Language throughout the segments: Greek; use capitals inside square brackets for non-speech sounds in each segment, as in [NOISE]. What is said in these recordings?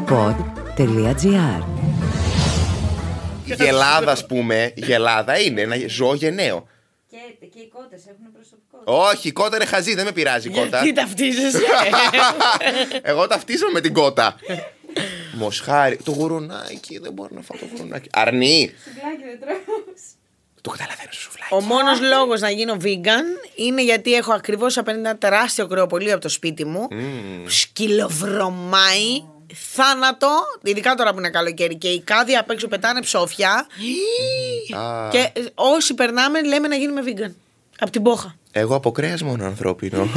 pod.gr Η ας πούμε, γελάδα είναι ένα ζώο γενναίο. Και, οι κότες έχουν προσωπικό. Όχι, η κότα είναι χαζή, δεν με πειράζει η κότα. Τι [LAUGHS] ταυτίζεσαι. [LAUGHS] Εγώ ταυτίζομαι με την κότα. Μοσχάρι, το γουρουνάκι, δεν μπορώ να φάω το γουρουνάκι. Αρνή. Σουβλάκι δεν τρώω. Το καταλαβαίνω σουβλάκι. Ο μόνος λόγος να γίνω vegan είναι γιατί έχω ακριβώς απέναντι ένα τεράστιο κρεοπολίο από το σπίτι μου. Σκυλοβρωμάει θάνατο, ειδικά τώρα που είναι καλοκαίρι και οι κάδοι απ' έξω πετάνε ψόφια. και ε, όσοι περνάμε λέμε να γίνουμε vegan. Από την πόχα. Εγώ από κρέας μόνο ανθρώπινο. [LAUGHS]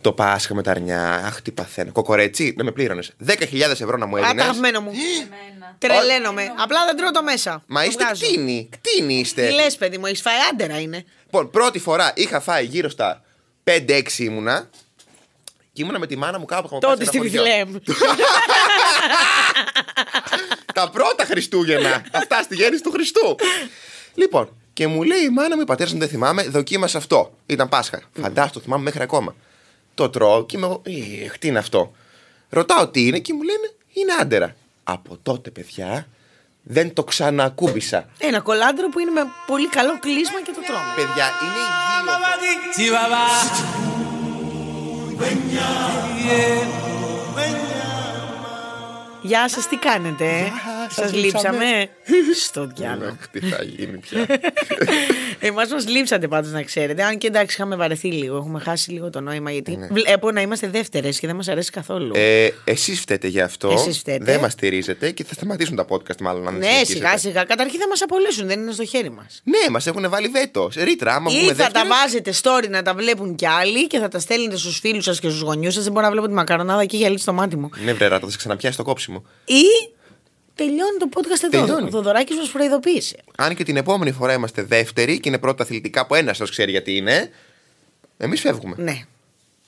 το Πάσχα με τα αρνιά. Αχ, τι παθαίνω. Κοκορέτσι, δεν ναι, με πλήρωνες. 10.000 ευρώ να μου έδινες. Αταγμένο μου. Τρελαίνομαι. Απλά δεν τρώω το μέσα. Μα είστε κτίνοι. Κτίνοι είστε. Τι λες, παιδί μου, έχεις φάει άντερα είναι. Λοιπόν, πρώτη φορά είχα φάει γύρω στα 5-6 ήμουνα. Και ήμουνα με τη μάνα μου κάπου. Τότε στη Βιθλέμ. Τα πρώτα Χριστούγεννα. Αυτά στη γέννηση του Χριστού. Λοιπόν, και μου λέει η μάνα μου, η πατέρα μου δεν θυμάμαι, δοκίμασε αυτό. Ήταν Πάσχα. το θυμάμαι μέχρι ακόμα. Το τρώω και είμαι. «Ε, τι είναι αυτό. Ρωτάω τι είναι και μου λένε είναι άντερα. Από τότε, παιδιά, δεν το ξανακούμπησα. Ένα κολάντρο που είναι με πολύ καλό κλείσμα και το τρώμε. Παιδιά, είναι οι δύο. We're Yeah. Γεια σας, τι κάνετε. Ε? Σα λείψαμε. [LAUGHS] Στο διάλογο. Τι θα γίνει πια. [LAUGHS] Εμάς μας λείψατε πάντως να ξέρετε. Αν και εντάξει, είχαμε βαρεθεί λίγο. Έχουμε χάσει λίγο το νόημα. Γιατί ναι. βλέπω να είμαστε δεύτερες και δεν μας αρέσει καθόλου. Ε, Εσείς φταίτε γι' αυτό. Εσείς φταίτε. Δεν μας στηρίζετε και θα σταματήσουν τα podcast μάλλον. Αν ναι, σιγά σιγά. Καταρχήν θα μας απολύσουν. Δεν είναι στο χέρι μας. Ναι, μας έχουν βάλει βέτο. Ρίτρα, άμα βγούμε Θα τα βάζετε story να τα βλέπουν κι άλλοι και θα τα στέλνετε στους φίλους σας και στους γονιούς σας. Δεν μπορώ να βλέπω τη μακαρονάδα και γυαλίτσα στο μάτι μου. Ναι, βρε, θα ξαναπιάσει το κόψιμο. Ή τελειώνει το podcast εδώ. Τελειώνει. Ο Θοδωράκη μας προειδοποίησε. Αν και την επόμενη φορά είμαστε δεύτεροι και είναι πρώτα αθλητικά που ένα σας ξέρει γιατί είναι, εμείς φεύγουμε. Ναι.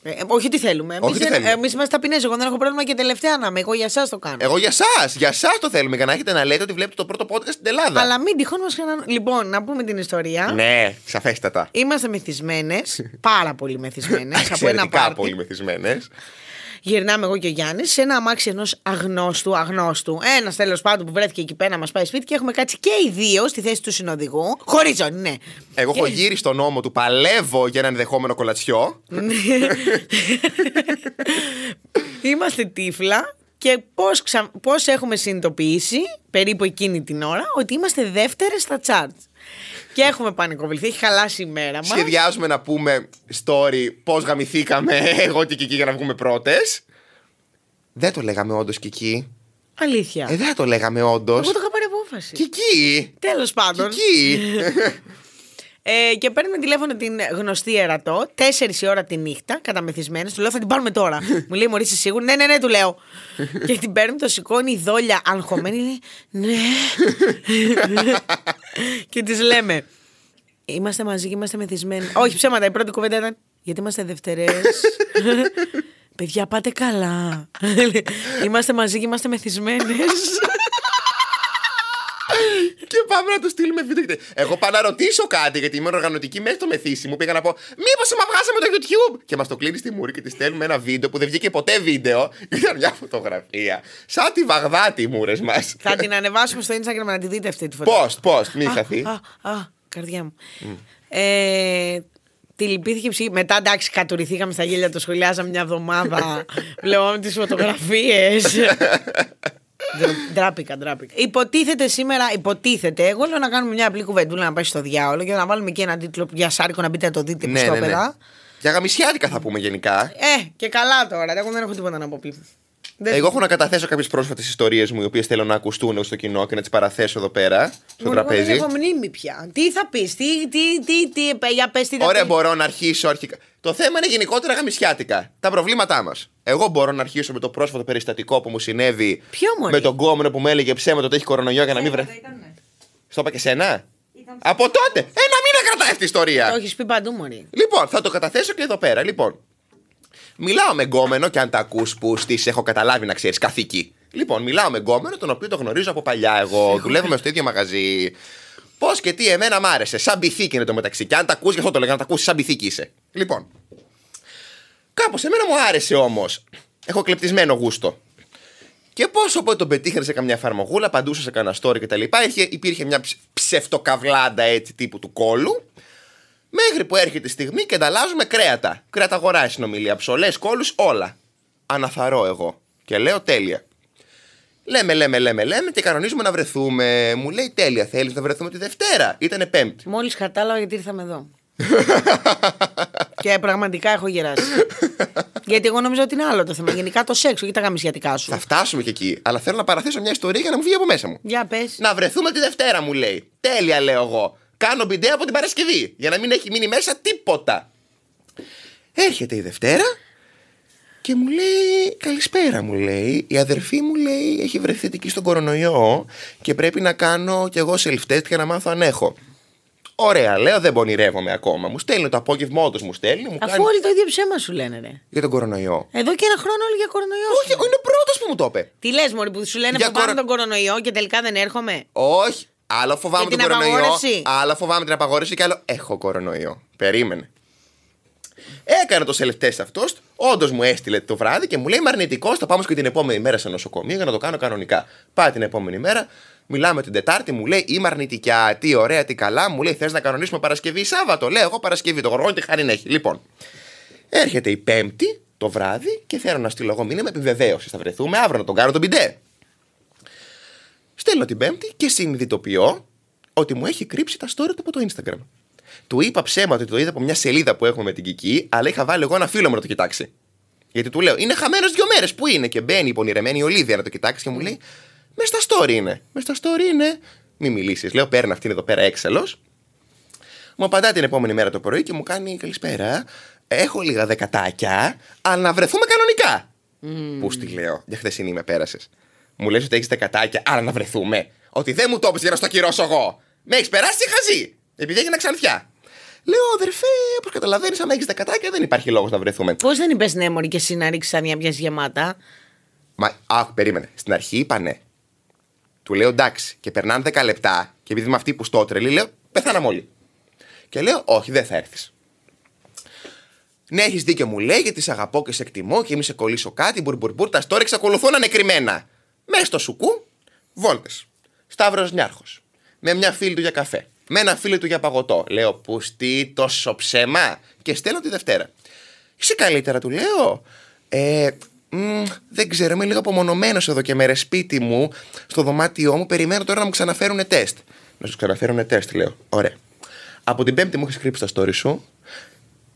Ε, ε, όχι τι θέλουμε. Εμεί είμαστε ταπεινέ. Εγώ δεν έχω πρόβλημα και τελευταία να είμαι. Εγώ για εσά το κάνω. Εγώ για εσά. Για εσά το θέλουμε. Για να έχετε να λέτε ότι βλέπετε το πρώτο podcast στην Ελλάδα. Αλλά μην τυχόν μας ξανα... Λοιπόν, να πούμε την ιστορία. Ναι, σαφέστατα. Είμαστε μεθυσμένε. πάρα πολύ μεθυσμένε. [LAUGHS] από ένα πάρτι. πολύ μεθυσμένε γυρνάμε εγώ και ο Γιάννης σε ένα αμάξι ενός αγνώστου, αγνώστου. Ένας τέλος πάντων που βρέθηκε εκεί πέρα να μας πάει σπίτι και έχουμε κάτσει και οι δύο στη θέση του συνοδηγού. Χωρίς ναι. Εγώ έχω γύρει στον νόμο του, παλεύω για ένα ενδεχόμενο κολατσιό. [LAUGHS] Είμαστε τύφλα και πώς, πώς έχουμε συνειδητοποιήσει περίπου εκείνη την ώρα ότι είμαστε δεύτερες στα τσάρτς και έχουμε πανικοβληθεί. Έχει χαλάσει η μέρα μας. Σχεδιάζουμε να πούμε story πώς γαμηθήκαμε [LAUGHS] εγώ και εκεί για να βγούμε πρώτες. Δεν το λέγαμε όντως και εκεί. Αλήθεια. Ε, δεν το λέγαμε όντως. Εγώ το είχα πάρει απόφαση. Και εκεί. Τέλος πάντων. Και εκεί. [LAUGHS] Ε, και παίρνουμε τηλέφωνο την γνωστή Ερατό, 4 η ώρα τη νύχτα, καταμεθυσμένη. Του λέω θα την πάρουμε τώρα. [LAUGHS] Μου λέει Μωρή, είσαι σίγουρη. Ναι, ναι, ναι, του λέω. και την παίρνει, το σηκώνει η δόλια αγχωμένη. Λέει, ναι. [LAUGHS] και της λέμε. Είμαστε μαζί και είμαστε μεθυσμένοι. Όχι, ψέματα, η πρώτη κουβέντα ήταν. Γιατί είμαστε Δευτερές. [LAUGHS] Παιδιά, πάτε καλά. είμαστε μαζί και είμαστε μεθυσμένες και πάμε να του στείλουμε βίντεο. Εγώ πάω να ρωτήσω κάτι, γιατί είμαι οργανωτική μέχρι το μεθύσι μου. Πήγα να πω, Μήπως μα βγάζαμε το YouTube. Και μας το κλείνει στη μούρη και τη στέλνουμε ένα βίντεο που δεν βγήκε ποτέ βίντεο. Ήταν μια φωτογραφία. Σαν τη Βαγδάτη μούρες μας. Θα την ανεβάσουμε στο Instagram να τη δείτε αυτή τη φωτογραφία. Πώ, πώ, μη χαθεί. Α, καρδιά μου. Ε, τη λυπήθηκε ψυχή. Μετά εντάξει, κατουρηθήκαμε στα γέλια, το σχολιάζαμε μια εβδομάδα. [LAUGHS] Βλέπαμε τις φωτογραφίες. [LAUGHS] Ντράπηκα, ντράπηκα. Υποτίθεται σήμερα, υποτίθεται. Εγώ λέω να κάνουμε μια απλή κουβεντούλα να πάει στο διάολο και να βάλουμε και ένα τίτλο για σάρκο να μπείτε να το δείτε ναι, ναι, ναι, Για γαμισιάρικα θα πούμε γενικά. Ε, και καλά τώρα. Εγώ δεν έχω τίποτα να πω δεν... Εγώ έχω να καταθέσω κάποιες πρόσφατες ιστορίες μου, οι οποίες θέλω να ακουστούν στο κοινό και να τις παραθέσω εδώ πέρα, στο τραπέζι. Δεν έχω μνήμη πια. Τι θα πεις, τι, τι, τι, τι, για πες τι Ωραία, μπορώ να αρχίσω αρχικά. Το θέμα είναι γενικότερα γαμισιάτικα. Τα προβλήματά μας. Εγώ μπορώ να αρχίσω με το πρόσφατο περιστατικό που μου συνέβη. Ποιο μόνο. Με τον κόμενο που με έλεγε ψέμα ότι έχει κορονοϊό για να μην βρεθεί. Στο είπα και σένα. Ήταν... Από τότε! Ένα μήνα κρατάει αυτή η ιστορία! Το έχεις πει παντού, Μωρή. Λοιπόν, θα το καταθέσω και εδώ πέρα. Λοιπόν, Μιλάω με γκόμενο και αν τα ακούς που στις έχω καταλάβει να ξέρεις, καθήκη. Λοιπόν, μιλάω με γκόμενο, τον οποίο το γνωρίζω από παλιά εγώ. Δουλεύουμε στο ίδιο μαγαζί. Πώς και τι, εμένα μ' άρεσε. Σαν πυθίκη είναι το μεταξύ. Και αν τα ακούς, γι' αυτό το λέγανε, να τα ακούσεις, σαν πυθίκη είσαι. Λοιπόν. Κάπως εμένα μου άρεσε όμως. Έχω κλεπτισμένο γούστο. Και πόσο πότε τον πετύχανε σε καμιά εφαρμογούλα, παντούσε σε κανένα story κτλ. Υπήρχε μια ψευτοκαβλάντα έτσι τύπου του κόλου. Μέχρι που έρχεται η στιγμή και ανταλλάζουμε κρέατα. Κρέατα αγορά συνομιλία, ψολέ, κόλους, όλα. Αναθαρώ εγώ. Και λέω τέλεια. Λέμε, λέμε, λέμε, λέμε και κανονίζουμε να βρεθούμε. Μου λέει τέλεια, θέλεις να βρεθούμε τη Δευτέρα. Ήτανε Πέμπτη. Μόλις κατάλαβα γιατί ήρθαμε εδώ. [LAUGHS] και πραγματικά έχω γεράσει. γιατί εγώ νομίζω ότι είναι άλλο το θέμα. Γενικά το σεξ, όχι τα γαμισιατικά σου. Θα φτάσουμε και εκεί. Αλλά θέλω να παραθέσω μια ιστορία για να μου βγει από μέσα μου. Για πες. Να βρεθούμε τη Δευτέρα, μου λέει. Τέλεια, λέω εγώ. Κάνω μπιντέα από την Παρασκευή για να μην έχει μείνει μέσα τίποτα. Έρχεται η Δευτέρα και μου λέει καλησπέρα μου λέει Η αδερφή μου λέει έχει βρεθεί εκεί στον κορονοϊό Και πρέπει να κάνω κι εγώ self-test για να μάθω αν έχω Ωραία, λέω, δεν πονηρεύομαι ακόμα. Μου στέλνει το απόγευμα, όντω μου στέλνει. Μου Αφού κάνει... όλοι το ίδιο ψέμα σου λένε, ρε. Για τον κορονοϊό. Εδώ και ένα χρόνο όλοι για κορονοϊό. Όχι, είναι ο πρώτος που μου το είπε. Τι λες, Μωρή, που σου λένε για που κορο... τον κορονοϊό και τελικά δεν έρχομαι. Όχι. Άλλο φοβάμαι τον την κορονοϊό. Απαγόρευση. Άλλο φοβάμαι την απαγόρευση και άλλο έχω κορονοϊό. Περίμενε. Έκανε το self αυτός. Όντως μου έστειλε το βράδυ και μου λέει Είμαι αρνητικός. Θα πάμε και την επόμενη μέρα σε νοσοκομείο για να το κάνω κανονικά. Πάει την επόμενη μέρα. Μιλάμε την Τετάρτη, μου λέει Είμαι αρνητικά. Τι ωραία, τι καλά. Μου λέει Θες να κανονίσουμε Παρασκευή ή Σάββατο. Λέω εγώ Παρασκευή. Το γοργόνι τη χάρη έχει. Λοιπόν, έρχεται η Πέμπτη το βράδυ και θέλω να στείλω εγώ μήνυμα επιβεβαίωσης. Θα βρεθούμε αύριο να τον κάνω τον πιντέ. Στέλνω την Πέμπτη και συνειδητοποιώ ότι μου έχει κρύψει τα story του από το Instagram. Του είπα ψέμα ότι το είδα από μια σελίδα που έχουμε με την Κική, αλλά είχα βάλει εγώ ένα φίλο μου να το κοιτάξει. Γιατί του λέω, Είναι χαμένος δύο μέρες, πού είναι, και μπαίνει η πονηρεμένη η Ολίδια να το κοιτάξει και μου λέει, Μες στα story είναι, μες στα story είναι. Μην μιλήσεις. Λέω, παίρνει αυτήν εδώ πέρα έξαλλος. Μου απαντά την επόμενη μέρα το πρωί και μου κάνει Καλησπέρα. Έχω λίγα δεκατάκια, αλλά να βρεθούμε κανονικά. Mm. Πού στη λέω, για χθεσινή με πέρασες. Μου λες ότι έχεις δεκατάκια, άρα να βρεθούμε. Ότι δεν μου το έπεισε για να στο κυρώσω εγώ. Με έχεις περάσει χαζή. Επειδή έγινε ξανθιά. Λέω, αδερφέ, όπως καταλαβαίνεις, αν έχεις δεκατάκια δεν υπάρχει λόγος να βρεθούμε. Πώς δεν είπες ναι, Μωρή, και εσύ να ρίξεις σαν μια γεμάτα. Μα, αχ, περίμενε. Στην αρχή είπανε. Του λέω εντάξει. Και περνάνε 10 λεπτά. Και επειδή είμαι αυτή που τρελή, λέω, πεθάναμε όλοι. Και λέω, όχι, δεν θα έρθεις. Ναι, έχεις δίκιο, μου λέει, γιατί σε αγαπώ και σε εκτιμώ και μη σε κολλήσω κάτι. Μπουρμπουρμπουρ, τα story εξακολουθούν ανεκριμένα. Μέσα στο σουκού, βόλτες. Σταύρος Νιάρχος. Με μια φίλη του για καφέ. Με ένα φίλο του για παγωτό. Λέω, Πουστί, τόσο ψέμα. Και στέλνω τη Δευτέρα. Είσαι καλύτερα, του λέω. Ε, μ, δεν ξέρω, είμαι λίγο απομονωμένος εδώ και μέρε σπίτι μου, στο δωμάτιό μου. Περιμένω τώρα να μου ξαναφέρουν τεστ. Να σου ξαναφέρουν τεστ, λέω. Ωραία. Από την Πέμπτη μου έχεις κρύψει τα story σου.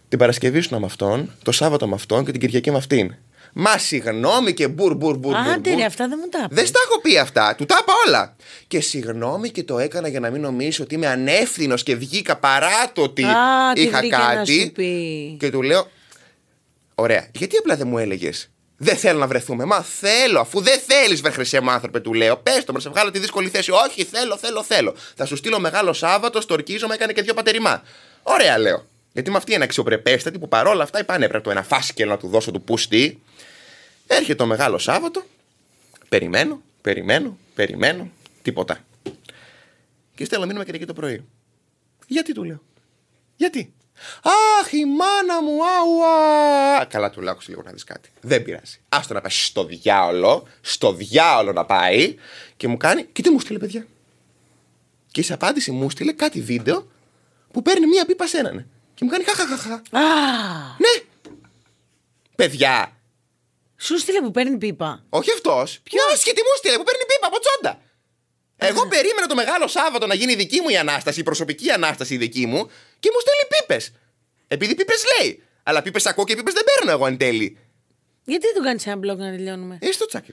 Την Παρασκευή σου με αυτόν, το Σάββατο με αυτόν και την Κυριακή με αυτήν. Μα συγγνώμη και μπουρ, μπουρ, μπουρ. Άντε, ρε, αυτά δεν μου τα πει. Δεν τα έχω πει αυτά. Του τα είπα όλα. Και συγγνώμη και το έκανα για να μην νομίζει ότι είμαι ανεύθυνος και βγήκα παρά το ότι Α, είχα κάτι. Να Και του λέω. Ωραία. Γιατί απλά δεν μου έλεγες. Δεν θέλω να βρεθούμε. Μα θέλω, αφού δεν θέλεις, βρε χρυσέ μου άνθρωπε, του λέω. Πες το, σε βγάλω τη δύσκολη θέση. Όχι, θέλω, θέλω, θέλω. Θα σου στείλω μεγάλο Σάββατο, ορκίζω, με έκανε και δύο πατερημά. Ωραία, λέω. Γιατί με αυτή είναι αξιοπρεπέστατη που παρόλα αυτά είπα το ένα φάσκελο να του δώσω του πουστή. Έρχεται το μεγάλο Σάββατο. Περιμένω, περιμένω, περιμένω. Τίποτα. Και στέλνω μήνυμα και το πρωί. Γιατί του λέω. Γιατί. Αχ, η μάνα μου, άουα! Καλά, του λίγο να δεις κάτι. Δεν πειράζει. Άστο να πάει στο διάολο, στο διάολο να πάει και μου κάνει. Και τι μου στείλε, παιδιά. Και σε απάντηση μου στείλε κάτι βίντεο που παίρνει μία πίπα σε Και μου κάνει χαχαχαχα. Ναι! Παιδιά, σου στείλε που παίρνει πίπα. Όχι αυτός. Ποιος τι μου στείλε που παίρνει πίπα από τσόντα. Εγώ περίμενα το μεγάλο Σάββατο να γίνει δική μου η ανάσταση, η προσωπική ανάσταση η δική μου και μου στέλνει πίπες. Επειδή πίπες λέει. Αλλά πίπες ακούω και πίπες δεν παίρνω εγώ εν τέλει. Γιατί δεν του κάνεις ένα blog να τελειώνουμε. Είσαι το τσάκι.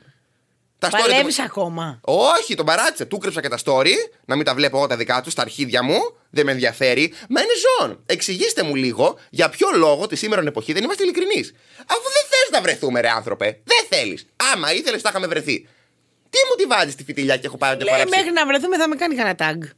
Τα Παλεύεις ακόμα. Όχι, τον παράτησε. Του κρύψα και τα story, να μην τα βλέπω εγώ τα δικά τους, στα αρχίδια μου. Δεν με ενδιαφέρει. Μα είναι ζών. Εξηγήστε μου λίγο για ποιο λόγο τη σήμερα εποχή δεν είμαστε ειλικρινείς. Αφού δεν θες να βρεθούμε, ρε άνθρωπε. Δεν θέλεις. Άμα ήθελες, θα είχαμε βρεθεί. Τι μου τη βάζεις τη φιτιλιά και έχω πάρει την παράψη. Μέχρι να βρεθούμε θα με κάνει κανένα tag.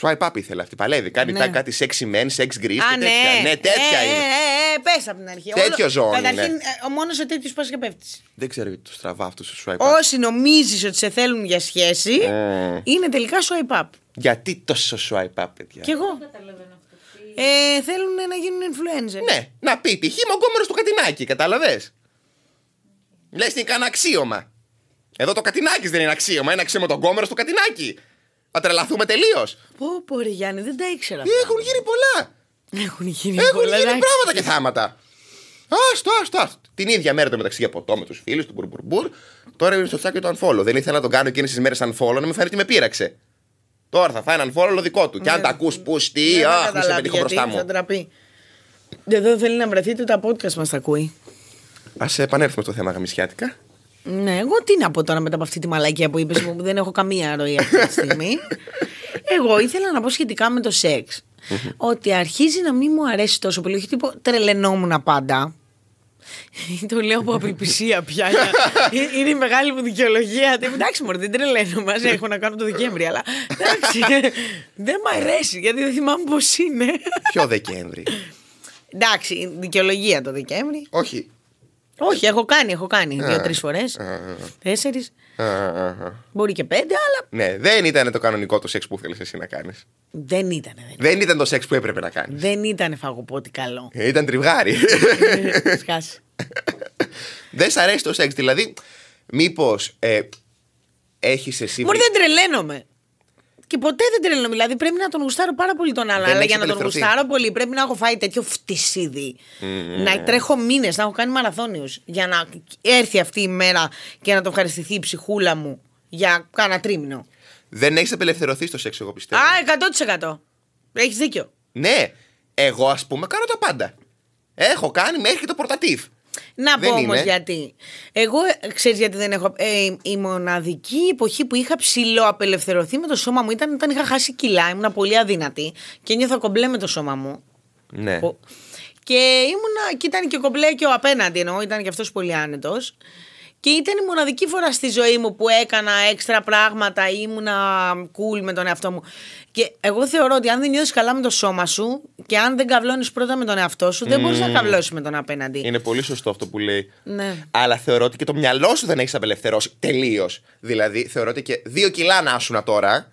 Swipe up ήθελε αυτή. Παλεύει. Κάνει ναι. κάτι sexy men, sex grief. Α, ναι. τέτοια. Ναι, ε, τέτοια ε, είναι. Ε, ε, πες από την αρχή. Τέτοιο ζώνη. Καταρχήν, ναι. ο μόνος ο τέτοιος πα και πέφτεις. Δεν ξέρω γιατί του τραβά αυτού του swipe up. Όσοι νομίζεις ότι σε θέλουν για σχέση, είναι τελικά swipe up. Γιατί τόσο swipe up, παιδιά. Κι εγώ. Ε, θέλουν να γίνουν influencer. Ναι, να πει π.χ. μογκόμενο του κατινάκι, κατάλαβες. Λες την κανένα αξίωμα. Εδώ το κατινάκι δεν είναι αξίωμα, είναι αξίωμα το γκόμενο του κατινάκι. Θα τρελαθούμε τελείως. Πω, πω, ρε Γιάννη, δεν τα ήξερα. Έχουν γίνει πολλά. Έχουν γίνει, Έχουν πολλά, γίνει πράγματα και θάματα. Άστο, άστο, άστο. Την ίδια μέρα το μεταξύ για ποτό με τους φίλους του Μπουρμπουρμπουρ. Τώρα είμαι στο τσάκι του Ανφόλο. Δεν ήθελα να τον κάνω εκείνες τις μέρες Ανφόλο να με φέρει ότι με πείραξε. Τώρα θα φάει έναν φόρο δικό του. Και αν τα ναι. ακούς, πού, τι, αχ, μη σε πετύχω μπροστά μου. Δεν θέλει να βρεθεί, το τα podcast μας τα ακούει. Ας επανέλθουμε στο θέμα γαμισιάτικα. Ναι, εγώ τι να πω τώρα μετά από αυτή τη μαλακία που είπες, που δεν έχω καμία ροή αυτή τη στιγμή. εγώ ήθελα να πω σχετικά με το σεξ. ότι αρχίζει να μην μου αρέσει τόσο πολύ. Όχι τύπο τρελαινόμουν πάντα. το λέω από απελπισία πια. Είναι [LAUGHS] η μεγάλη μου δικαιολογία. Εντάξει, Μωρή, δεν τρελαίνω μας. Έχω να κάνω το Δεκέμβρη, αλλά. Εντάξει. δεν μ' αρέσει, γιατί δεν θυμάμαι πώς είναι. Ποιο Δεκέμβρη. Εντάξει, δικαιολογία το Δεκέμβρη. Όχι, όχι, έχω κάνει, έχω κάνει δύο-τρει φορές. Τέσσερι. Μπορεί και πέντε, αλλά. Ναι, δεν ήταν το κανονικό το σεξ που θέλεις εσύ να κάνεις. Δεν ήταν. Δεν ήταν το σεξ που έπρεπε να κάνεις. Δεν ε, ήταν φαγωπότη καλό. Ήταν τριβγάρι. Ε, Σκάσει. [LAUGHS] Δεν σ' αρέσει το σεξ, δηλαδή. Μήπως. Ε, Έχεις εσύ. Μπορεί δεν τρελαίνομαι και ποτέ δεν τρελαίνω. Δηλαδή πρέπει να τον γουστάρω πάρα πολύ τον άλλο Αλλά για να τον γουστάρω πολύ πρέπει να έχω φάει φτισίδι mm-hmm. Να τρέχω μήνες, να έχω κάνει μαραθώνιου. Για να έρθει αυτή η μέρα και να τον ευχαριστηθεί η ψυχούλα μου για κάνα τρίμηνο. Δεν έχεις απελευθερωθεί στο σεξ, εγώ πιστεύω. Α, 100%. Έχεις δίκιο. Ναι. Εγώ, ας πούμε, κάνω τα πάντα. Έχω κάνει μέχρι και το πορτατίβ. Να πω όμως γιατί. Εγώ ξέρεις γιατί δεν έχω. Ε, η μοναδική εποχή που είχα ψηλό απελευθερωθεί με το σώμα μου ήταν όταν είχα χάσει κιλά. Ήμουν πολύ αδύνατη και νιώθω κομπλέ με το σώμα μου. Ναι. Και ήμουν. και ήταν και κομπλέ και ο απέναντι εννοώ, ήταν και αυτός πολύ άνετος. Και ήταν η μοναδική φορά στη ζωή μου που έκανα έξτρα πράγματα, ήμουνα cool με τον εαυτό μου. Και εγώ θεωρώ ότι αν δεν νιώθεις καλά με το σώμα σου και αν δεν καβλώνεις πρώτα με τον εαυτό σου, δεν mm. μπορείς να καβλώσεις με τον απέναντι. Είναι πολύ σωστό αυτό που λέει. Ναι. Αλλά θεωρώ ότι και το μυαλό σου δεν έχεις απελευθερώσει τελείως. Δηλαδή, θεωρώ ότι και δύο κιλά να άσουνα τώρα,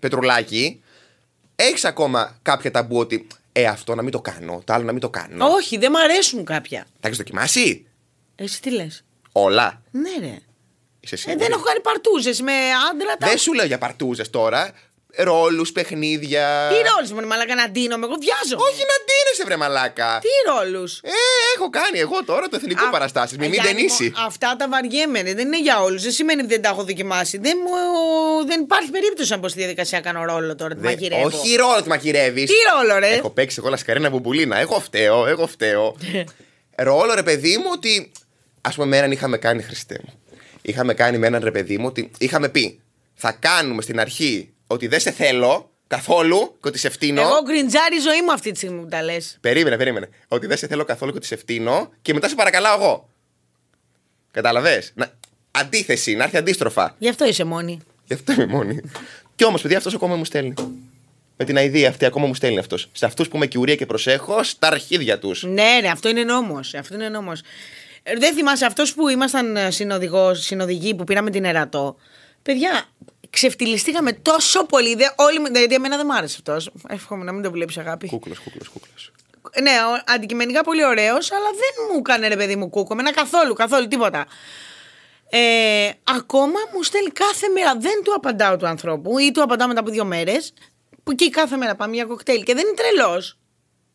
πετρουλάκι, έχει ακόμα κάποια ταμπού ότι ε, αυτό να μην το κάνω, το άλλο να μην το κάνω. Όχι, δεν μ' αρέσουν κάποια. Τα έχεις δοκιμάσει. Εσύ τι λες. Όλα. Ναι, ρε. ε, δεν έχω κάνει παρτούζες με άντρα. Τα... Δεν σου λέω για παρτούζες τώρα ρόλους, παιχνίδια. Τι ρόλους, Μωρή Μαλάκα, να ντύνομαι, εγώ Όχι να ντύνεσαι, βρε Μαλάκα. Τι ρόλους. Ε, έχω κάνει εγώ τώρα το εθνικό Α... Μην ε, ταινίσει. Αυτά τα βαριέμαι, δεν είναι για όλους. Δεν σημαίνει ότι δεν τα έχω δοκιμάσει. Δεν, μου, δεν υπάρχει περίπτωση να μπω στη διαδικασία κάνω ρόλο τώρα. Τη Όχι ρόλο τη μαγειρεύεις. Τι ρόλο, ρε. Έχω παίξει εγώ λασκαρίνα μπουμπουλίνα. Εγώ φταίω, εγώ φταίω. [LAUGHS] ρόλο, ρε παιδί μου, ότι. Ας πούμε, με έναν είχαμε κάνει, Χριστέ μου. Είχαμε κάνει με έναν ρε παιδί μου ότι είχαμε πει θα κάνουμε στην αρχή ότι δεν σε θέλω καθόλου και ότι σε φτύνω. Εγώ γκριντζάρι ζωή μου αυτή τη στιγμή που τα λες. Περίμενε, περίμενε. Ότι δεν σε θέλω καθόλου και ότι σε φτύνω και μετά σε παρακαλάω εγώ. Κατάλαβες. Να... Αντίθεση, να έρθει αντίστροφα. Γι' αυτό είσαι μόνη. Γι' αυτό είμαι μόνη. Κι όμως, παιδιά, αυτός ακόμα μου στέλνει. Με την ιδέα αυτή ακόμα μου στέλνει αυτός. Σε αυτούς που με κυουρία και προσέχω, στα αρχίδια τους. Ναι, ναι, αυτό είναι νόμος. Αυτό είναι νόμος. Ε, δεν θυμάσαι αυτός που ήμασταν ε, συνοδηγός, συνοδηγοί που πήραμε την Ερατό. Παιδιά, ξεφτυλιστήκαμε τόσο πολύ. Δε, όλοι, δηλαδή, εμένα δεν μ' άρεσε αυτός. Εύχομαι να μην το βλέπει, αγάπη. Κούκλε, κούκλε, κούκλε. Ναι, αντικειμενικά πολύ ωραίος, αλλά δεν μου έκανε ρε παιδί μου κούκο. Εμένα καθόλου, καθόλου τίποτα. Ε, ακόμα μου στέλνει κάθε μέρα. Δεν του απαντάω του ανθρώπου ή του απαντάω μετά από δύο μέρες. Που εκεί κάθε μέρα πάμε για κοκτέιλ και δεν είναι τρελός.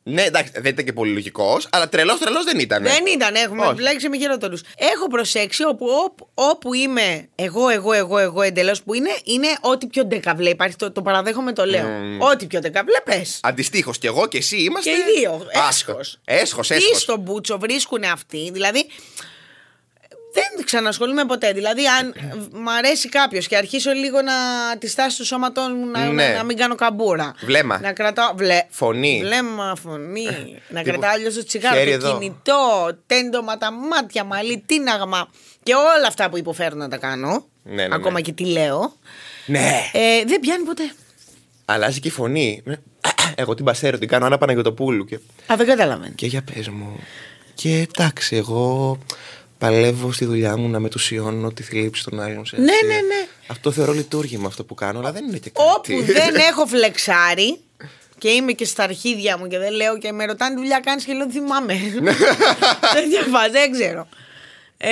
Ναι, εντάξει, δεν ήταν και πολύ λογικός, αλλά τρελός τρελός δεν ήταν. Δεν ήταν, έχουμε επιλέξει με χειρότερους. Έχω προσέξει όπου, όπου, είμαι εγώ, εγώ, εγώ, εγώ εντελώς που είναι, είναι ό,τι πιο ντεκαβλέ υπάρχει. Το, το παραδέχομαι, το λέω. Ό,τι πιο ντεκαβλέ πες. Αντιστοίχως κι εγώ και εσύ είμαστε. Και οι δύο. Έσχο. Έσχος, έσχος. Τι στον μπούτσο βρίσκουν αυτοί, δηλαδή δεν ξανασχολούμαι ποτέ. Δηλαδή, αν μ' αρέσει κάποιος και αρχίσω λίγο να τη στάση του σώματό μου ναι. να, μην κάνω καμπούρα. Βλέμμα. Να κρατάω. Βλε... Φωνή. Βλέμμα, φωνή. Ε, να κρατάω αλλιώς το τσιγάρο. Το κινητό, τέντομα, τα μάτια, μαλλί, τίναγμα. Και όλα αυτά που υποφέρουν να τα κάνω. Ναι, ναι, ακόμα και τι λέω. Ναι. Ε, δεν πιάνει ποτέ. Αλλάζει και η φωνή. Εγώ την πασέρω, την κάνω Άννα Παναγιωτοπούλου. Και... Α, δεν καταλαβαίνω. Και για πες μου. Και εντάξει, εγώ παλεύω στη δουλειά μου να μετουσιώνω τη θλίψη των άλλων. Σε ναι, ναι, ναι. Αυτό θεωρώ λειτουργήμα αυτό που κάνω, αλλά δεν είναι και κάτι. Όπου δεν έχω φλεξάρει και είμαι και στα αρχίδια μου και δεν λέω και με ρωτάνε δουλειά κάνεις και λέω θυμάμαι. [LAUGHS] δεν διαβάζω, δεν ξέρω. Ε,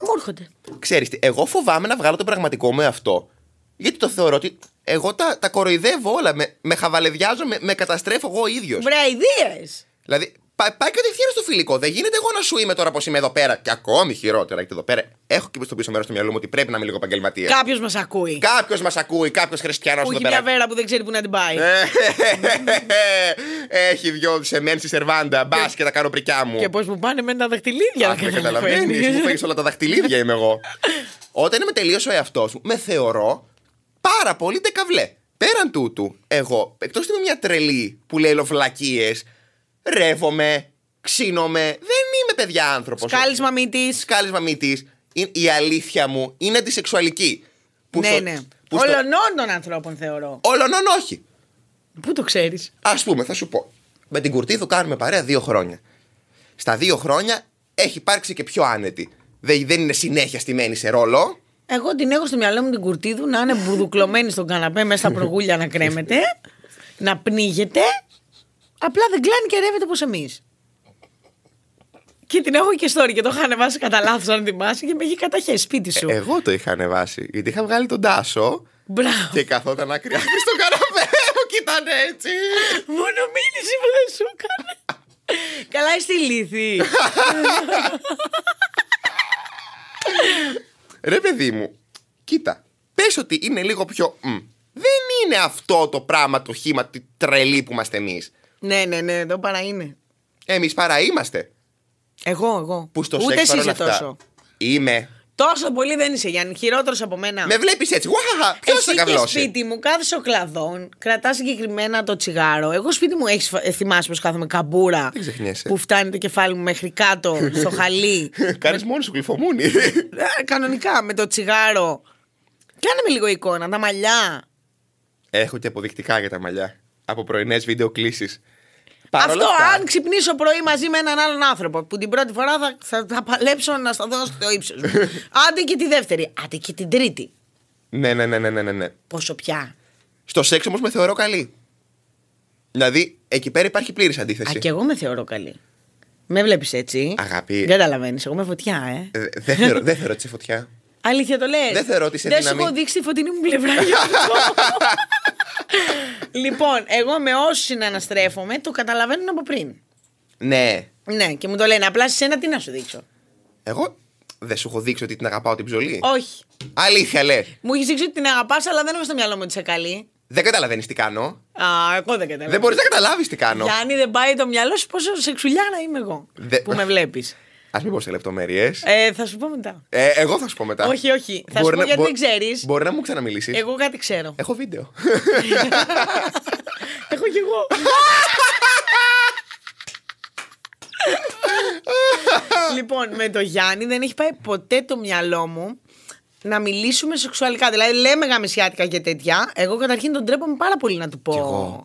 μου έρχονται. Ξέρεις τι, εγώ φοβάμαι να βγάλω το πραγματικό με αυτό. Γιατί το θεωρώ ότι εγώ τα, τα κοροϊδεύω όλα. Με, με χαβαλεδιάζω, με, καταστρέφω εγώ ίδιος. Βρε, Πά, πάει κατευθείαν στο φιλικό. Δεν γίνεται εγώ να σου είμαι τώρα πως είμαι εδώ πέρα. Και ακόμη χειρότερα, γιατί εδώ πέρα έχω και στο πίσω μέρος του μυαλού μου ότι πρέπει να είμαι λίγο επαγγελματίας. Κάποιος μας ακούει. Κάποιος μας ακούει, κάποιος χριστιανός εδώ πέρα. Έχει μια βέρα που δεν ξέρει που να την πάει. Ε, [LAUGHS] έχει δυο σεμέν σερβάντα. Μπας και τα κάνω πρικιά μου. Και πώς μου πάνε με τα δαχτυλίδια. Αν δεν καταλαβαίνει, μου παίρνει όλα τα δαχτυλίδια είμαι εγώ. [LAUGHS] Όταν είμαι τελείως ο εαυτός μου, με θεωρώ πάρα πολύ δεκαβλέ. Πέραν τούτου, εγώ, εκτός ότι είμαι μια τρελή που λέει λοφλακίες ρεύομαι, ξύνομαι. Δεν είμαι παιδιά άνθρωπος. Σκάλισμα μύτης. Σκάλισμα μύτης. Η αλήθεια μου είναι τη σεξουαλική. ναι, στο, ναι. Που στο... Όλων των ανθρώπων θεωρώ. Όλων όχι. Πού το ξέρεις. Ας πούμε, θα σου πω. Με την Κουρτίδου κάνουμε παρέα δύο χρόνια. Στα δύο χρόνια έχει υπάρξει και πιο άνετη. Δεν είναι συνέχεια στημένη σε ρόλο. Εγώ την έχω στο μυαλό μου την Κουρτίδου να είναι μπουδουκλωμένη στον καναπέ μέσα στα προγούλια να κρέμεται, να πνίγεται Απλά δεν κλάνει και ρεύεται όπως εμείς. Και την έχω και story και το είχα ανεβάσει κατά λάθος, αν και με έχει καταχέσει σπίτι σου. Ε, εγώ το είχα ανεβάσει. Γιατί είχα βγάλει τον Τάσο. Μπράβο. Και καθόταν να [LAUGHS] στο καναπέ μου κοιτάνε έτσι. Μόνο μίληση που δεν σου έκανε. Καλά, είσαι λύθη. Ρε παιδί μου, κοίτα. Πες ότι είναι λίγο πιο. Δεν είναι αυτό το πράγμα το χήμα, τη τρελή που είμαστε εμείς. Ναι, ναι, ναι, εδώ παρά είναι. Εμείς παρά είμαστε. Εγώ, εγώ. Που στο Ούτε εσύ είσαι τόσο. Είμαι. Τόσο πολύ δεν είσαι, Γιάννη. Χειρότερος από μένα. Με βλέπεις έτσι. Γουάχα, ποιο θα καβλώσει. Στο σπίτι μου κάθεσαι ο κλαδόν, κρατάς συγκεκριμένα το τσιγάρο. Εγώ σπίτι μου έχεις θυμάσει πως κάθομαι καμπούρα. ξεχνιέσαι. Που φτάνει το κεφάλι μου μέχρι κάτω, στο χαλί. [LAUGHS] Κάνεις μόνο σου ε, Κανονικά με το τσιγάρο. Κάνε με λίγο εικόνα, τα μαλλιά. Έχω και αποδεικτικά για τα μαλλιά. Από πρωινές βίντεο κλήσεις. Αυτό αν ξυπνήσω πρωί μαζί με έναν άλλον άνθρωπο που την πρώτη φορά θα, θα, θα παλέψω να σταθώ στο ύψος μου. [LAUGHS] Άντε και τη δεύτερη. Άντε και την τρίτη. Ναι, ναι, ναι, ναι, ναι, ναι. ναι. Πόσο πια. Στο σεξ όμως με θεωρώ καλή. Δηλαδή εκεί πέρα υπάρχει πλήρης αντίθεση. Α, και εγώ με θεωρώ καλή. Με βλέπεις έτσι. Αγάπη. Δεν καταλαβαίνεις. Εγώ με φωτιά, ε. ε δεν θεωρώ, ότι φωτιά. Αλήθεια το λες. Δεν θεωρώ ότι Δεν σου έχω δείξει τη φωτεινή μου πλευρά [LAUGHS] λοιπόν, εγώ με όσοι συναναστρέφομαι το καταλαβαίνουν από πριν. Ναι. Ναι, και μου το λένε. Απλά σε ένα τι να σου δείξω. Εγώ δεν σου έχω δείξει ότι την αγαπάω την ψωλή. Όχι. Αλήθεια λες. Μου έχεις δείξει ότι την αγαπάς, αλλά δεν έχω στο μυαλό μου ότι σε καλή. Δεν καταλαβαίνεις τι κάνω. Α, εγώ δεν καταλαβαίνω. Δεν μπορείς να καταλάβεις τι κάνω. Γιάννη, δεν πάει το μυαλό σου πόσο σεξουλιά να είμαι εγώ. Που με βλέπεις. [LAUGHS] Ας μην πω σε λεπτομέρειες. Ε, θα σου πω μετά. Ε, εγώ θα σου πω μετά. Όχι, όχι. Θα μπορεί σου πω να, γιατί δεν ξέρεις. Μπορεί να μου ξαναμιλήσεις. Εγώ κάτι ξέρω. Έχω βίντεο. [LAUGHS] Έχω κι εγώ. λοιπόν, με το Γιάννη δεν έχει πάει ποτέ το μυαλό μου να μιλήσουμε σεξουαλικά. Δηλαδή, λέμε γαμισιάτικα και τέτοια. Εγώ καταρχήν τον τρέπομαι πάρα πολύ να του πω. Κι εγώ.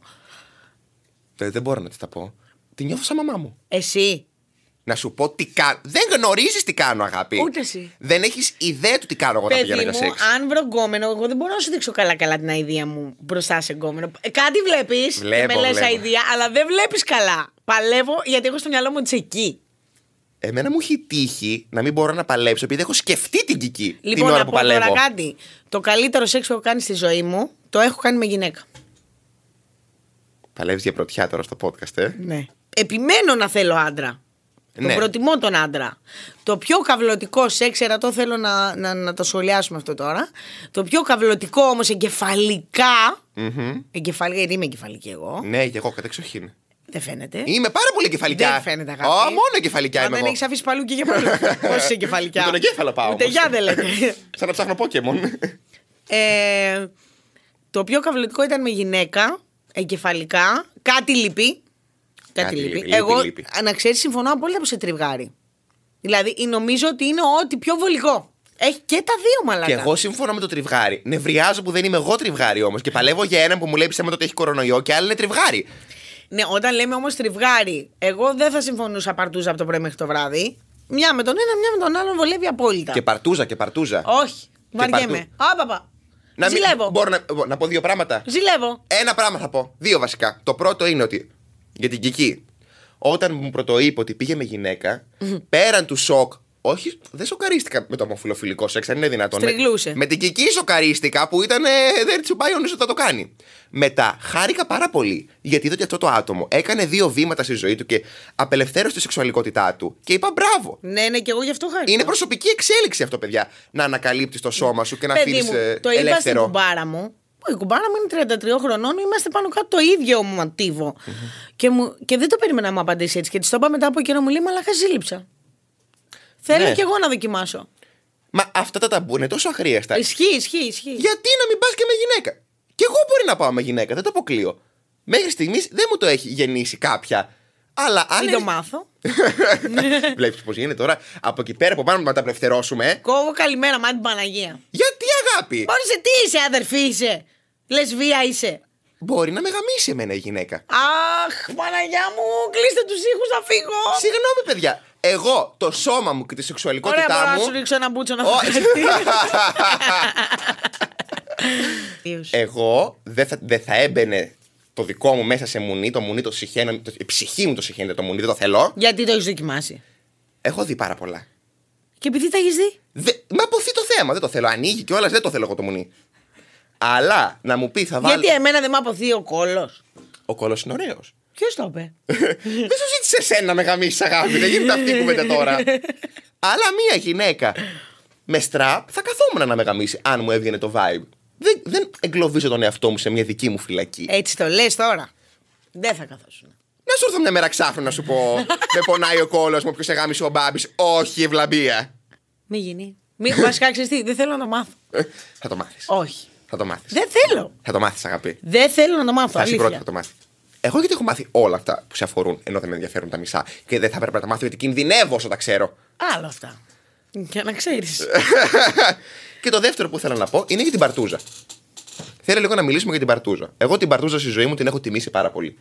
Ε, δεν μπορώ να τη τα πω. Την νιώθω σαν μαμά μου. Εσύ να σου πω τι κάνω. Δεν γνωρίζεις τι κάνω, αγάπη. Ούτε εσύ. Δεν έχεις ιδέα του τι κάνω εγώ Παιδί να πηγαίνω για σεξ. Αν βρω γκόμενο, εγώ δεν μπορώ να σου δείξω καλά-καλά την αηδία μου μπροστά σε γκόμενο. Ε, κάτι βλέπεις. Ε, με λες αηδία, αλλά δεν βλέπεις καλά. Παλεύω γιατί έχω στο μυαλό μου ότι εκεί. Εμένα μου έχει τύχει να μην μπορώ να παλέψω επειδή έχω σκεφτεί την κική λοιπόν, την ώρα να που παλεύω. κάτι. Το καλύτερο σεξ που έχω κάνει στη ζωή μου το έχω κάνει με γυναίκα. Παλεύεις για πρωτιά τώρα στο podcast, ε. Ναι. Επιμένω να θέλω άντρα. Τον ναι. προτιμώ τον άντρα. Το πιο καυλωτικό σεξ, το θέλω να, να, να το σχολιάσουμε αυτό τώρα. Το πιο καυλωτικό όμως εγκεφαλικά. Mm-hmm. Εγκεφαλικά, γιατί είμαι εγκεφαλική εγώ. Ναι, και εγώ κατεξοχήν. Δεν φαίνεται. Είμαι πάρα πολύ κεφαλικά. Δεν φαίνεται, αγάπη. μόνο εγκεφαλικά είμαι. Δεν έχεις αφήσει παλού και για παλού. [LAUGHS] Πώς είσαι κεφαλικά. Με τον εγκέφαλο πάω. Ούτε για δεν λέτε. [LAUGHS] Σαν να ψάχνω Pokémon. ε, το πιο καυλωτικό ήταν με γυναίκα, εγκεφαλικά. Κάτι λυπή. Κάτι, Εγώ, να ξέρεις, συμφωνώ απόλυτα που σε τριβγάρι. Δηλαδή, νομίζω ότι είναι ό,τι πιο βολικό. Έχει και τα δύο μαλακά. Και εγώ συμφωνώ με το τριβγάρι. Νευριάζω που δεν είμαι εγώ τριβγάρι όμως. Και παλεύω για έναν που μου λέει ψέματα ότι έχει κορονοϊό και άλλο είναι τριβγάρι. Ναι, όταν λέμε όμως τριβγάρι, εγώ δεν θα συμφωνούσα παρτούζα από το πρωί μέχρι το βράδυ. Μια με τον ένα, μια με τον άλλο βολεύει απόλυτα. Και παρτούζα, και παρτούζα. Όχι. Βαριέμαι. Άπαπα. Να μην... Μπορώ να... να πω δύο πράγματα. Ζηλεύω. Ένα πράγμα θα πω. Δύο βασικά. Το πρώτο είναι ότι για την Κική. Όταν μου πρωτοείπε ότι πήγε με γυναίκα, πέραν του σοκ όχι, δεν σοκαρίστηκα με το ομοφυλοφιλικό σεξ, αν είναι δυνατόν. Με, την κική σοκαρίστηκα που ήταν. Ε, δεν τη πάει ο ότι θα το κάνει. Μετά, χάρηκα πάρα πολύ γιατί είδα ότι αυτό το άτομο έκανε δύο βήματα στη ζωή του και απελευθέρωσε τη σεξουαλικότητά του και είπα μπράβο. Ναι, ναι, και εγώ γι' αυτό χάρηκα. Είναι προσωπική εξέλιξη αυτό, παιδιά. Να ανακαλύπτεις το σώμα σου και να αφήνει ε, ελεύθερο. Το μου η κουμπάρα μου είναι 33 χρονών, είμαστε πάνω κάτω το ίδιο μοτίβο. Mm-hmm. Και, μου, και δεν το περίμενα να μου απαντήσει έτσι. Και τη το είπα μετά από καιρό μου λέει, αλλά χαζήλυψα. Θέλω ναι. κι και εγώ να δοκιμάσω. Μα αυτά τα ταμπού είναι τόσο αχρίαστα. Ισχύει, ισχύει, ισχύει. Γιατί να μην πας και με γυναίκα. Κι εγώ μπορεί να πάω με γυναίκα, δεν το αποκλείω. Μέχρι στιγμής δεν μου το έχει γεννήσει κάποια αλλά αν. Μην το μάθω. [LAUGHS] Βλέπεις πώς γίνεται τώρα. Από εκεί πέρα από πάνω να τα απελευθερώσουμε. Κόβω καλημέρα, μάτι την Παναγία. Γιατί αγάπη. Μπορεί σε τι είσαι, αδερφή είσαι. Λεσβία είσαι. Μπορεί να με γαμίσει εμένα η γυναίκα. Αχ, Παναγιά μου, κλείστε τους ήχους να φύγω. Συγγνώμη, παιδιά. Εγώ, το σώμα μου και τη σεξουαλικότητά Ωραία, μου. να σου ρίξω ένα μπούτσο να [LAUGHS] Εγώ δεν θα, δεν θα έμπαινε το δικό μου μέσα σε μουνί, το μουνί το συχαίνω, η ψυχή μου το συχαίνεται το μουνί, δεν το θέλω. Γιατί το έχεις δοκιμάσει. Έχω δει πάρα πολλά. Και επειδή τα έχεις δει. Δε, μα αποθεί το θέμα, δεν το θέλω. Ανοίγει κιόλα, δεν το θέλω εγώ το μουνί. Αλλά να μου πει, θα βάλω. Γιατί εμένα δεν με αποθεί ο κόλος. Ο κόλος είναι ωραίος. Ποιος το είπε. [LAUGHS] δεν σου ζήτησε εσένα με γαμίσεις αγάπη, δεν γίνεται αυτή που πέτε τώρα. [LAUGHS] Αλλά μία γυναίκα με στραπ θα καθόμουν να με αν μου έβγαινε το vibe δεν, δεν εγκλωβίζω τον εαυτό μου σε μια δική μου φυλακή. Έτσι το λες τώρα. Δεν θα καθόσουν. Να σου έρθω μια μέρα ξάφνου να σου πω. [LAUGHS] με πονάει ο κόλος μου, ποιος σε ο μπάμπης. Όχι, ευλαμπία. Μη γίνει. Μη βασικά ξέρεις τι, δεν θέλω να το μάθω. θα το μάθεις. Όχι. Θα το μάθεις. Δεν θέλω. Θα το μάθεις, αγαπή. Δεν θέλω να το μάθω. Θα συγκρότητα θα το μάθεις. Εγώ γιατί έχω μάθει όλα αυτά που σε αφορούν, ενώ δεν με ενδιαφέρουν τα μισά και δεν θα έπρεπε να τα μάθω γιατί κινδυνεύω όσο τα ξέρω. Άλλο αυτά. Για να ξέρεις. [LAUGHS] Και το δεύτερο που θέλω να πω είναι για την Παρτούζα. Θέλω λίγο να μιλήσουμε για την Παρτούζα. Εγώ την Παρτούζα στη ζωή μου την έχω τιμήσει πάρα πολύ.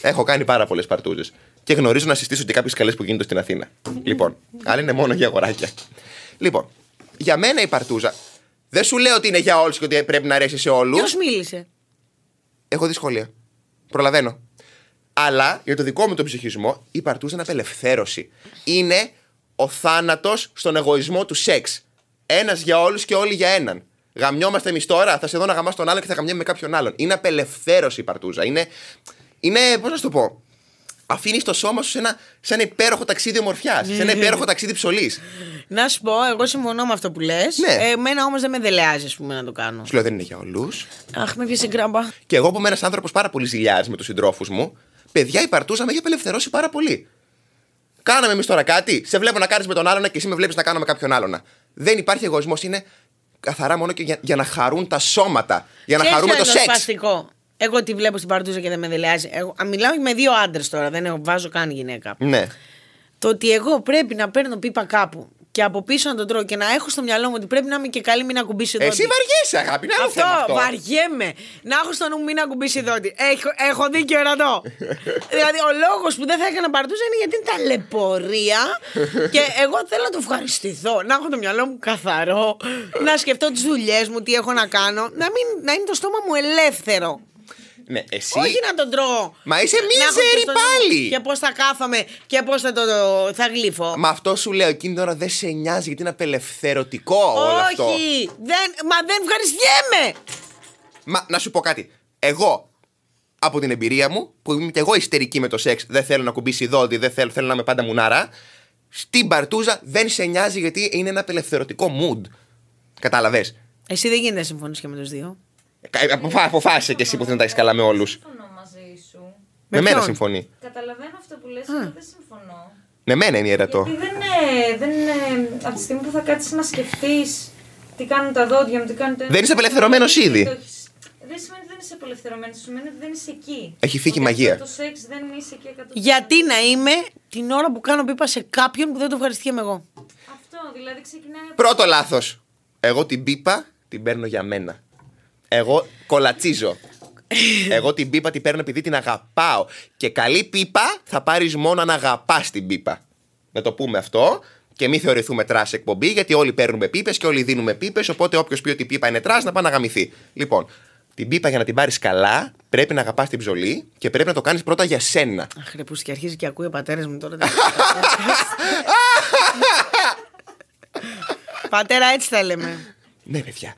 έχω κάνει πάρα πολλές Παρτούζες. Και γνωρίζω να συστήσω και κάποιες καλές που γίνονται στην Αθήνα. λοιπόν, αλλά είναι μόνο για αγοράκια. Λοιπόν, για μένα η Παρτούζα δεν σου λέω ότι είναι για όλους και ότι πρέπει να αρέσει σε όλους. Ποιος μίλησε. Έχω δυσκολία. Προλαβαίνω. Αλλά για το δικό μου τον ψυχισμό, η παρτούζα είναι απελευθέρωση. Είναι ο θάνατος στον εγωισμό του σεξ. Ένας για όλους και όλοι για έναν. Γαμιόμαστε εμείς τώρα, θα σε δω να γαμάς τον άλλο και θα γαμιέμαι με κάποιον άλλον. Είναι απελευθέρωση η παρτούζα. Είναι, είναι πώς να σου το πω. Αφήνεις το σώμα σου σε ένα, σε ένα υπέροχο ταξίδι ομορφιάς, σε ένα υπέροχο ταξίδι ψωλής. Να σου πω, εγώ συμφωνώ με αυτό που λες. Ναι. Ε, εμένα όμως δεν με δελεάζει, ας πούμε, να το κάνω. Σου λέω δεν είναι για όλους. Αχ, με βγει γκράμπα. Και εγώ που είμαι ένας άνθρωπος πάρα πολύ ζηλιά με τους συντρόφους μου, παιδιά η παρτούζα με έχει απελευθερώσει πάρα πολύ. Κάναμε εμείς τώρα κάτι, σε βλέπω να κάνεις με τον άλλον και εσύ με βλέπεις να κάνουμε με κάποιον άλλον. Δεν υπάρχει εγωισμός. Είναι καθαρά μόνο και για, για, να χαρούν τα σώματα. Για να χαρούμε το σεξ. είναι Εγώ τη βλέπω στην Παρτούζα και δεν με δελεάζει. Εγώ, μιλάω με δύο άντρες τώρα, δεν βάζω καν γυναίκα. Ναι. Το ότι εγώ πρέπει να παίρνω πίπα κάπου και από πίσω να τον τρώω και να έχω στο μυαλό μου ότι πρέπει να είμαι και καλή, μην ακουμπήσει εδώ. Εσύ βαριέσαι, αγάπη, να Αυτό, αυτό. βαριέμαι. Να έχω στο νου μου, μην ακουμπήσει δότη. Έχω, έχω δίκιο ερατό. [LAUGHS] δηλαδή, ο λόγος που δεν θα έκανα παρτούζα είναι γιατί είναι ταλαιπωρία και εγώ θέλω να το ευχαριστηθώ. Να έχω το μυαλό μου καθαρό, να σκεφτώ τις δουλειές μου, τι έχω να κάνω. Να, μην, να είναι το στόμα μου ελεύθερο. Ναι, εσύ... Όχι να τον τρώω. Μα είσαι μίζερη πάλι. Και πώς θα κάθομαι και πώς θα το, θα γλύφω. Μα αυτό σου λέω εκείνη τώρα δεν σε νοιάζει γιατί είναι απελευθερωτικό όλο αυτό. Όχι. Μα δεν ευχαριστιέμαι. Μα να σου πω κάτι. Εγώ από την εμπειρία μου, που είμαι και εγώ ιστερική με το σεξ, δεν θέλω να κουμπίσει δόντι, δεν θέλω, θέλω να είμαι πάντα μουνάρα. Στην παρτούζα δεν σε νοιάζει γιατί είναι ένα απελευθερωτικό mood. Κατάλαβες. Εσύ δεν γίνεται να συμφωνείς και με τους δύο. Ε, ε, αποφάσισε και εσύ που θέλει να τα έχεις καλά με όλους. Συμφωνώ μαζί σου. Με μένα συμφωνεί. Καταλαβαίνω αυτό που λες, αλλά δεν συμφωνώ. Με μένα είναι ιερατό. Γιατί δεν, είναι... Ε, από τη στιγμή που θα κάτσεις να σκεφτείς τι κάνουν τα δόντια μου, τι κάνουν τα... Δεν είσαι απελευθερωμένο ήδη. Δεν σημαίνει ότι δεν είσαι απελευθερωμένος, σημαίνει ότι δεν είσαι εκεί. Έχει φύγει η μαγεία. Το σεξ δεν είσαι εκεί 100%. Γιατί να είμαι την ώρα που κάνω πίπα σε κάποιον που δεν το με εγώ. Αυτό, δηλαδή ξεκινάει. Πρώτο λάθος. Εγώ την πίπα την παίρνω για μένα. Εγώ κολατσίζω. Εγώ την πίπα την παίρνω επειδή την αγαπάω. Και καλή πίπα θα πάρεις μόνο αν αγαπάς την πίπα. Να το πούμε αυτό. Και μην θεωρηθούμε τρα εκπομπή, γιατί όλοι παίρνουμε πίπες και όλοι δίνουμε πίπες. Οπότε όποιος πει ότι η πίπα είναι τρα, να πάει να γαμηθεί. Λοιπόν, την πίπα για να την πάρεις καλά, πρέπει να αγαπάς την ψωλή και πρέπει να το κάνεις πρώτα για σένα. Αχ, ρε, και αρχίζει και ακούει ο πατέρας μου τώρα. [LAUGHS] Πατέρα, έτσι θέλεμε. Ναι, παιδιά.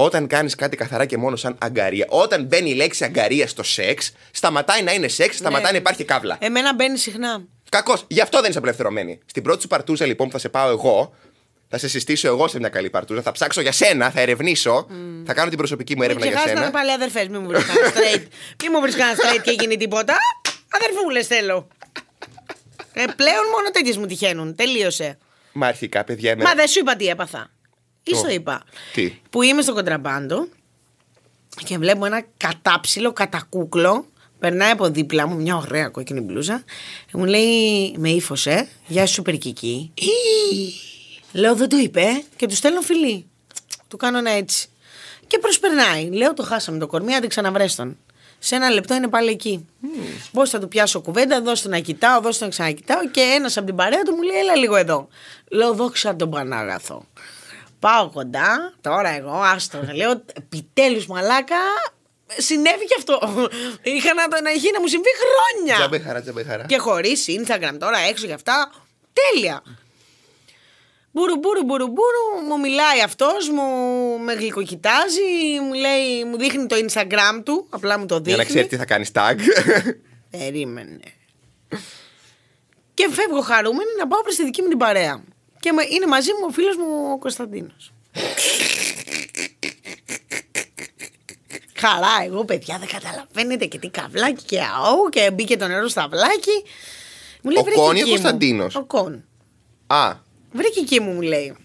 Όταν κάνεις κάτι καθαρά και μόνο σαν αγκαρία, όταν μπαίνει η λέξη αγκαρία στο σεξ, σταματάει να είναι σεξ, σταματάει ναι. να υπάρχει καύλα. Εμένα μπαίνει συχνά. Κακώ. Γι' αυτό δεν είσαι απελευθερωμένη. Στην πρώτη σου παρτούζα λοιπόν που θα σε πάω εγώ, θα σε συστήσω εγώ σε μια καλή παρτούζα. Θα ψάξω για σένα, θα ερευνήσω. Mm. Θα κάνω την προσωπική μου έρευνα για σένα. Να πάλι αδερφές, μην μου βρει straight. μην μου και γίνει τίποτα. Αδερφούλες θέλω. Ε, πλέον μόνο τέτοιες μου τυχαίνουν. Τελείωσε. Μα αρχικά, παιδιά. Μα δεν σου είπα τι έπαθα. Τι σου είπα. Που είμαι στο κοντραμπάντο και βλέπω ένα κατάψιλο κατακούκλο. Περνάει από δίπλα μου μια ωραία κόκκινη μπλούζα. Μου λέει με ε γεια σου περκική. Λέω δεν το είπε ε, και του στέλνω φιλί. Του κάνω ένα έτσι. Και προσπερνάει. Λέω το χάσαμε το κορμί, άντε ξαναβρέστον Σε ένα λεπτό είναι πάλι εκεί. Mm. Πώ θα του πιάσω κουβέντα, δώσ' τον να κοιτάω, δώσ' να ξανακοιτάω. Και ένας από την παρέα του μου λέει: Έλα λίγο εδώ. Λέω: Δόξα τον Πανάγαθο. Πάω κοντά, τώρα εγώ, άστο, λέω, επιτέλους μαλάκα, συνέβη και αυτό. Είχα να, να, είχε να μου συμβεί χρόνια. Τζαμπέχαρα, χαρά. Και χωρίς Instagram τώρα έξω και αυτά. Τέλεια. Μπούρου, μπούρου, μπούρου, μπούρου, μου μιλάει αυτός, μου με γλυκοκοιτάζει, μου, λέει, μου δείχνει το Instagram του, απλά μου το δείχνει. Για να ξέρει τι θα κάνει tag. Περίμενε. και φεύγω χαρούμενη να πάω προς τη δική μου την παρέα. Και είναι μαζί μου ο φίλος μου ο Κωνσταντίνος. Χαρά, εγώ παιδιά δεν καταλαβαίνετε και τι καβλάκι και αό και μπήκε το νερό στα βλάκι. Μου λέει, ο Κον ή ο Κωνσταντίνος. Ο Κον. Α. Βρήκε εκεί μου, μου λέει.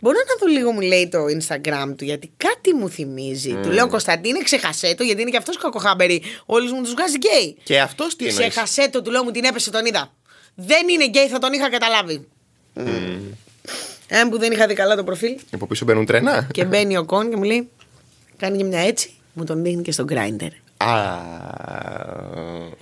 Μπορώ να δω λίγο, μου λέει το Instagram του, γιατί κάτι μου θυμίζει. Του mm. λέω Κωνσταντίνε, ξεχασέ το, γιατί είναι και αυτός κακοχάμπερι. Όλοι μου τους βγάζει γκέι. Και αυτός τι είναι. Ξεχασέ το, του λέω μου την έπεσε, τον είδα. Δεν είναι γκέι, θα τον είχα καταλάβει. Εάν που δεν είχα δει καλά το προφίλ. Και ε, από πίσω μπαίνουν τρένα. Και μπαίνει ο Κον και μου λέει. Κάνει και μια έτσι. Μου τον δείχνει και στο grinder. Α.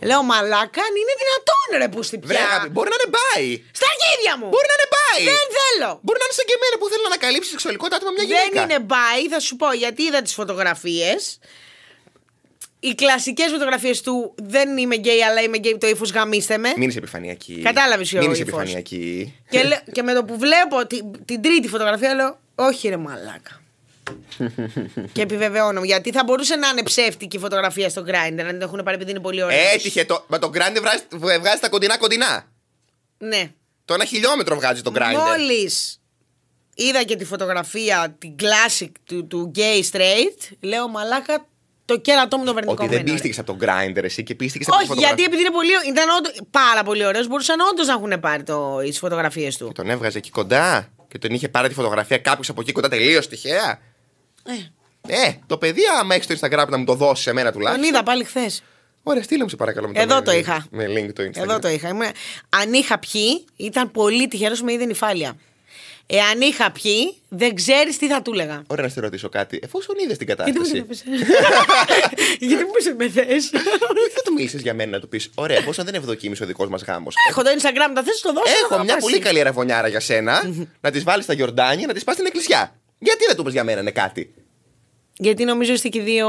Λέω μαλάκα, είναι δυνατόν ρε που στην πια. Μπορεί να είναι μπάι. Στα αρχίδια μου. Μπορεί να είναι μπάι. Δεν θέλω. Μπορεί να είναι σαν και εμένα που θέλω να ανακαλύψει σεξουαλικότητα άτομα μια γυναίκα. Δεν είναι μπάι, θα σου πω γιατί είδα τις φωτογραφίες οι κλασικές φωτογραφίες του δεν είμαι γκέι, αλλά είμαι γκέι το ύφος γαμίστε με. Μην επιφανειακή. Κατάλαβες ο Μην επιφανειακή. Και, και με το που βλέπω την, τρίτη φωτογραφία λέω Όχι ρε μαλάκα. [LAUGHS] και επιβεβαιώνω γιατί θα μπορούσε να είναι ψεύτικη η φωτογραφία στο Grindr, να την έχουν πάρει επειδή είναι πολύ ωραία. Έτυχε. Το, μα το Grindr βγάζει, βγάζει τα κοντινά κοντινά. Ναι. Το ένα χιλιόμετρο βγάζει το Grindr. Μόλις είδα και τη φωτογραφία, την classic του, του gay straight, λέω μαλάκα το κέρατό μου το βερνικό. Ότι δεν πίστηκες από τον Grindr εσύ και πίστηκες από Όχι, γιατί επειδή είναι πολύ, ήταν πάρα πολύ ωραίος, μπορούσαν όντως να έχουν πάρει τις φωτογραφίες του. Και τον έβγαζε εκεί κοντά και τον είχε πάρει τη φωτογραφία κάποιος από εκεί κοντά τελείως τυχαία. Ε. Ε, το παιδί, άμα έχεις το Instagram να μου το δώσεις σε μένα τουλάχιστον. Τον είδα πάλι χθες. Ωραία, στείλε μου σε παρακαλώ μετά. Εδώ το είχα. Με link το Instagram. Εδώ το είχα. Αν είχα πιει, ήταν πολύ τυχερός που με είδε νυφάλια. Εάν είχα πιει, δεν ξέρεις τι θα του έλεγα. Ωραία, να σε ρωτήσω κάτι. Εφόσον είδες την κατάσταση. Γιατί μου [LAUGHS] Γιατί μου σε με θες. Δεν του μίλησε για μένα να του πεις: Ωραία, αν δεν ευδοκίμησε ο δικός μας γάμος. Έχω το Instagram, τα θες το δώσω. Έχω μια πολύ καλή αραβωνιάρα για σένα. Να της βάλεις στα Γιορτάνια, να της πας στην εκκλησιά. Γιατί δεν του πεις για μένα, είναι κάτι. Γιατί νομίζω είστε και δύο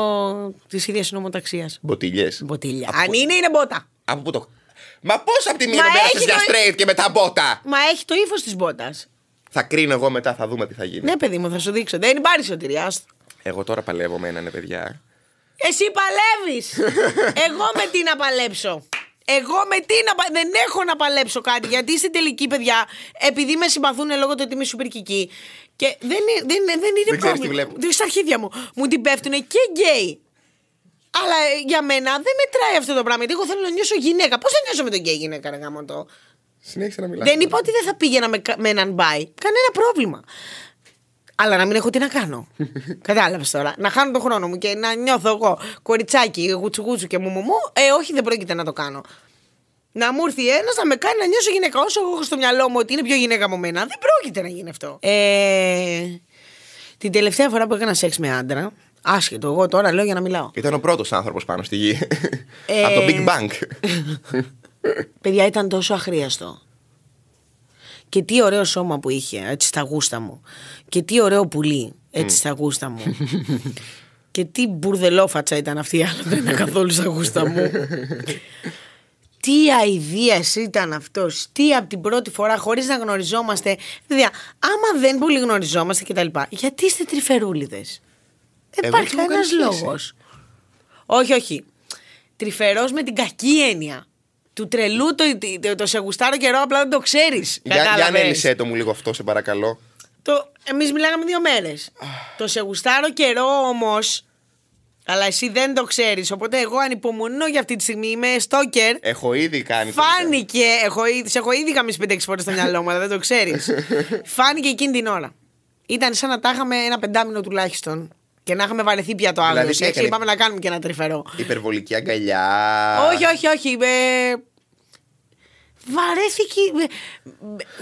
τη ίδια νομοταξία. Μποτιλιές. Μποτιλιά. Αν είναι, είναι μπότα. Από Μα πώς από τη μία για straight και μετά μπότα. Μα έχει το ύφος της μπότας θα κρίνω εγώ μετά, θα δούμε τι θα γίνει. Ναι, παιδί μου, θα σου δείξω. Δεν υπάρχει σωτηριά. Εγώ τώρα παλεύω με έναν, ναι, παιδιά. Εσύ παλεύεις! [LAUGHS] εγώ με τι να παλέψω. Εγώ με τι να παλέψω. Δεν έχω να παλέψω κάτι. Γιατί στην τελική, παιδιά, επειδή με συμπαθούν λόγω του ότι είμαι σούπερ Και δεν, δεν, δεν είναι δεν πρόβλημα. Βλέπω. μου. Μου την πέφτουν και γκέι. Αλλά ε, για μένα δεν μετράει αυτό το πράγμα. Γιατί εγώ θέλω να νιώσω γυναίκα. Πώς θα νιώσω με τον γκέι γυναίκα, ρε το. Συνέχισε να Δεν είπα ότι δεν θα πήγαινα με, με έναν μπάι. Κανένα πρόβλημα. Αλλά να μην έχω τι να κάνω. [LAUGHS] Κατάλαβες τώρα. Να χάνω τον χρόνο μου και να νιώθω εγώ κοριτσάκι, γουτσουγούτσου και μου μου μου. Ε, όχι, δεν πρόκειται να το κάνω. Να μου έρθει ένας να με κάνει να νιώσω γυναίκα. Όσο εγώ έχω στο μυαλό μου ότι είναι πιο γυναίκα από μένα, δεν πρόκειται να γίνει αυτό. Ε, την τελευταία φορά που έκανα σεξ με άντρα, Άσχετο, εγώ τώρα λέω για να μιλάω. Ήταν ο πρώτος άνθρωπος πάνω στη γη. Ε... από το Big Bang. [LAUGHS] Παιδιά ήταν τόσο αχρίαστο. Και τι ωραίο σώμα που είχε, έτσι στα γούστα μου. Και τι ωραίο πουλί, έτσι mm. στα γούστα μου. Και τι μπουρδελόφατσα ήταν αυτή, αλλά δεν ήταν καθόλου στα γούστα μου. Τι αηδία ήταν αυτός. Τι από την πρώτη φορά, χωρίς να γνωριζόμαστε. Δηλαδή, άμα δεν πολύ γνωριζόμαστε κτλ. Γιατί είστε τρυφερούλιδες. Δεν υπάρχει κανένα λόγος. Όχι, όχι. Τρυφερός με την κακή έννοια του τρελού το, το, το σε γουστάρω καιρό, απλά δεν το ξέρεις. Για, για ανέλησέ το μου λίγο αυτό, σε παρακαλώ. Εμεί εμείς μιλάγαμε δύο μέρες. το σε γουστάρω καιρό όμως, αλλά εσύ δεν το ξέρεις, οπότε εγώ ανυπομονώ για αυτή τη στιγμή, είμαι στόκερ. Έχω ήδη κάνει. Φάνηκε, έχω, σε έχω ήδη κάνει 5-6 φορές στο μυαλό μου, αλλά δεν το ξέρεις. [LAUGHS] Φάνηκε εκείνη την ώρα. Ήταν σαν να τα είχαμε ένα πεντάμινο τουλάχιστον. Και να είχαμε βαρεθεί πια το δηλαδή, άλλο. Δηλαδή, έτσι, έκανε... Είπαμε να κάνουμε και ένα τρυφερό. Υπερβολική αγκαλιά. Όχι, όχι, όχι. Με... Βαρέθηκε. Με...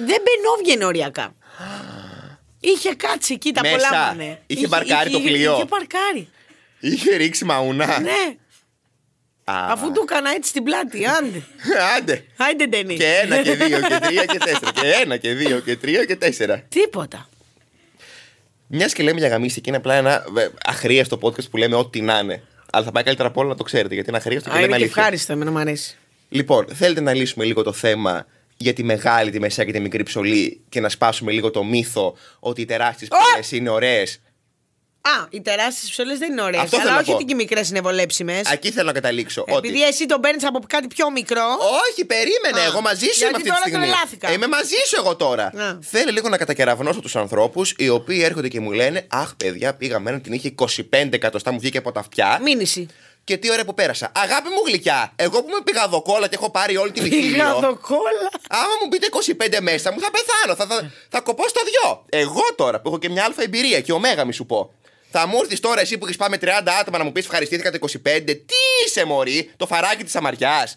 Δεν μπαινόβγαινε οριακά. Είχε κάτσει εκεί τα πολλά μου. Είχε, είχε παρκάρει είχε, το πλοίο. Είχε Είχε ρίξει μαούνα. Ναι. Αφού του έκανα έτσι την πλάτη, άντε. [LAUGHS] άντε. Άντε, Ντενί. Και ένα και δύο και τρία και τέσσερα. και ένα και δύο και τρία και τέσσερα. Τίποτα. Μιας και λέμε για γαμίστη και είναι απλά ένα αχρίαστο podcast που λέμε ό,τι να είναι. Αλλά θα πάει καλύτερα από όλα να το ξέρετε γιατί είναι αχρίαστο και Α, λέμε αλήθεια. ευχάριστο, εμένα μου αρέσει. Λοιπόν, θέλετε να λύσουμε λίγο το θέμα για τη μεγάλη, τη μεσαία και τη μικρή ψωλή και να σπάσουμε λίγο το μύθο ότι οι τεράστιες ψωλές είναι ωραίες Α, οι τεράστιες ψωλές δεν είναι ωραίες. αλλά όχι ότι και οι μικρές είναι βολέψιμες. Εκεί θέλω να καταλήξω. Επειδή ότι... εσύ τον παίρνεις από κάτι πιο μικρό. Όχι, περίμενε. Α, εγώ μαζί σου είμαι αυτή τη στιγμή. Ε, είμαι μαζί σου εγώ τώρα. Α. Θέλω λίγο να κατακεραυνώσω τους ανθρώπους οι οποίοι έρχονται και μου λένε Αχ, παιδιά, πήγα μένα την είχε 25 εκατοστά, μου βγήκε από τα αυτιά. Μήνυση. Και τι ώρα που πέρασα. Αγάπη μου γλυκιά. Εγώ που είμαι πηγαδοκόλα και έχω πάρει όλη τη ηλικία. Πηγαδοκόλα. Άμα μου πείτε 25 μέσα μου θα πεθάνω. Θα, θα, θα κοπώ στα δυο. Εγώ τώρα που έχω και μια αλφα εμπειρία και ωμέγα μη σου πω. Θα μου έρθεις τώρα εσύ που έχεις πάμε 30 άτομα να μου πεις ευχαριστήθηκα το 25. Τι είσαι, Μωρή, το φαράκι της αμαριάς.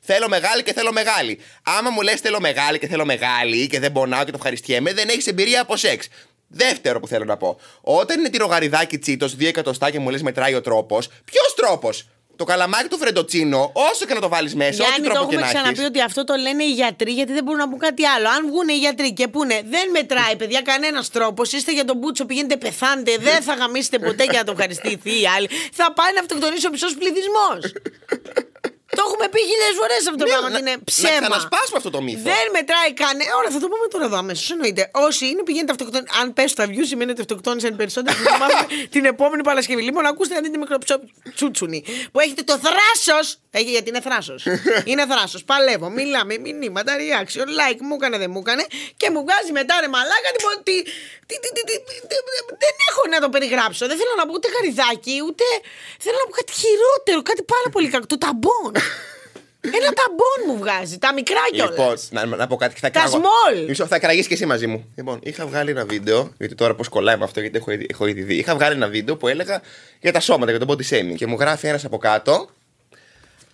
Θέλω μεγάλη και θέλω μεγάλη. Άμα μου λες θέλω μεγάλη και θέλω μεγάλη και δεν πονάω και το ευχαριστιέμαι, δεν έχεις εμπειρία από σεξ. Δεύτερο που θέλω να πω. Όταν είναι τυρογαριδάκι τσίτος, τσίτος, δύο εκατοστά και μου λες μετράει ο τρόπος, ποιος τρόπος. Το καλαμάκι του φρεντοτσίνο, όσο και να το βάλεις μέσα, Γιάννη, ό,τι τρόπο και να ξαναπεί ότι αυτό το λένε οι γιατροί, γιατί δεν μπορούν να πούν κάτι άλλο. Αν βγουν οι γιατροί και πούνε, δεν μετράει, παιδιά, κανένας τρόπος. Είστε για τον Μπούτσο, πηγαίνετε, πεθάνετε. Δεν θα γαμίσετε ποτέ για να το ευχαριστηθεί η άλλοι. Θα πάει να αυτοκτονήσει ο μισός πληθυσμός το έχουμε πει χιλιάδε φορές αυτό το ναι, πράγμα. Είναι ψέμα. Να ξανασπάσουμε αυτό το μύθο. Δεν μετράει κανένα. Ε, ωραία, θα το πούμε τώρα εδώ αμέσως. Εννοείται. Όσοι είναι, πηγαίνετε αυτοκτόνη. Αν πέσει τα βιού, σημαίνει ότι αυτοκτόνησαν περισσότερο. Θα μάθουμε [LAUGHS] την επόμενη Παρασκευή. Λοιπόν, ακούστε αν είναι μικροψότσουνι που έχετε το θράσος. Έχει γιατί είναι θράσος. [LAUGHS] είναι θράσος. Παλεύω, μιλάμε, μηνύματα, reaction, like, μου έκανε, δεν μου έκανε και μου βγάζει μετά ρε μαλάκα λοιπόν, δεν έχω να το περιγράψω. Δεν θέλω να πω ούτε γαριδάκι, ούτε. Θέλω να πω κάτι χειρότερο, κάτι πάρα πολύ κακό. Το ταμπόν. Ένα ταμπόν μου βγάζει, τα μικρά κιόλας. Λοιπόν, να, να, πω κάτι. Θα τα Κασμόλ. small. θα κραγεί κι εσύ μαζί μου. Λοιπόν, είχα βγάλει ένα βίντεο, γιατί τώρα πώς κολλάει με αυτό, γιατί έχω, έχω ήδη δει. Είχα βγάλει ένα βίντεο που έλεγα για τα σώματα, για τον body shaming. Και μου γράφει ένας από κάτω,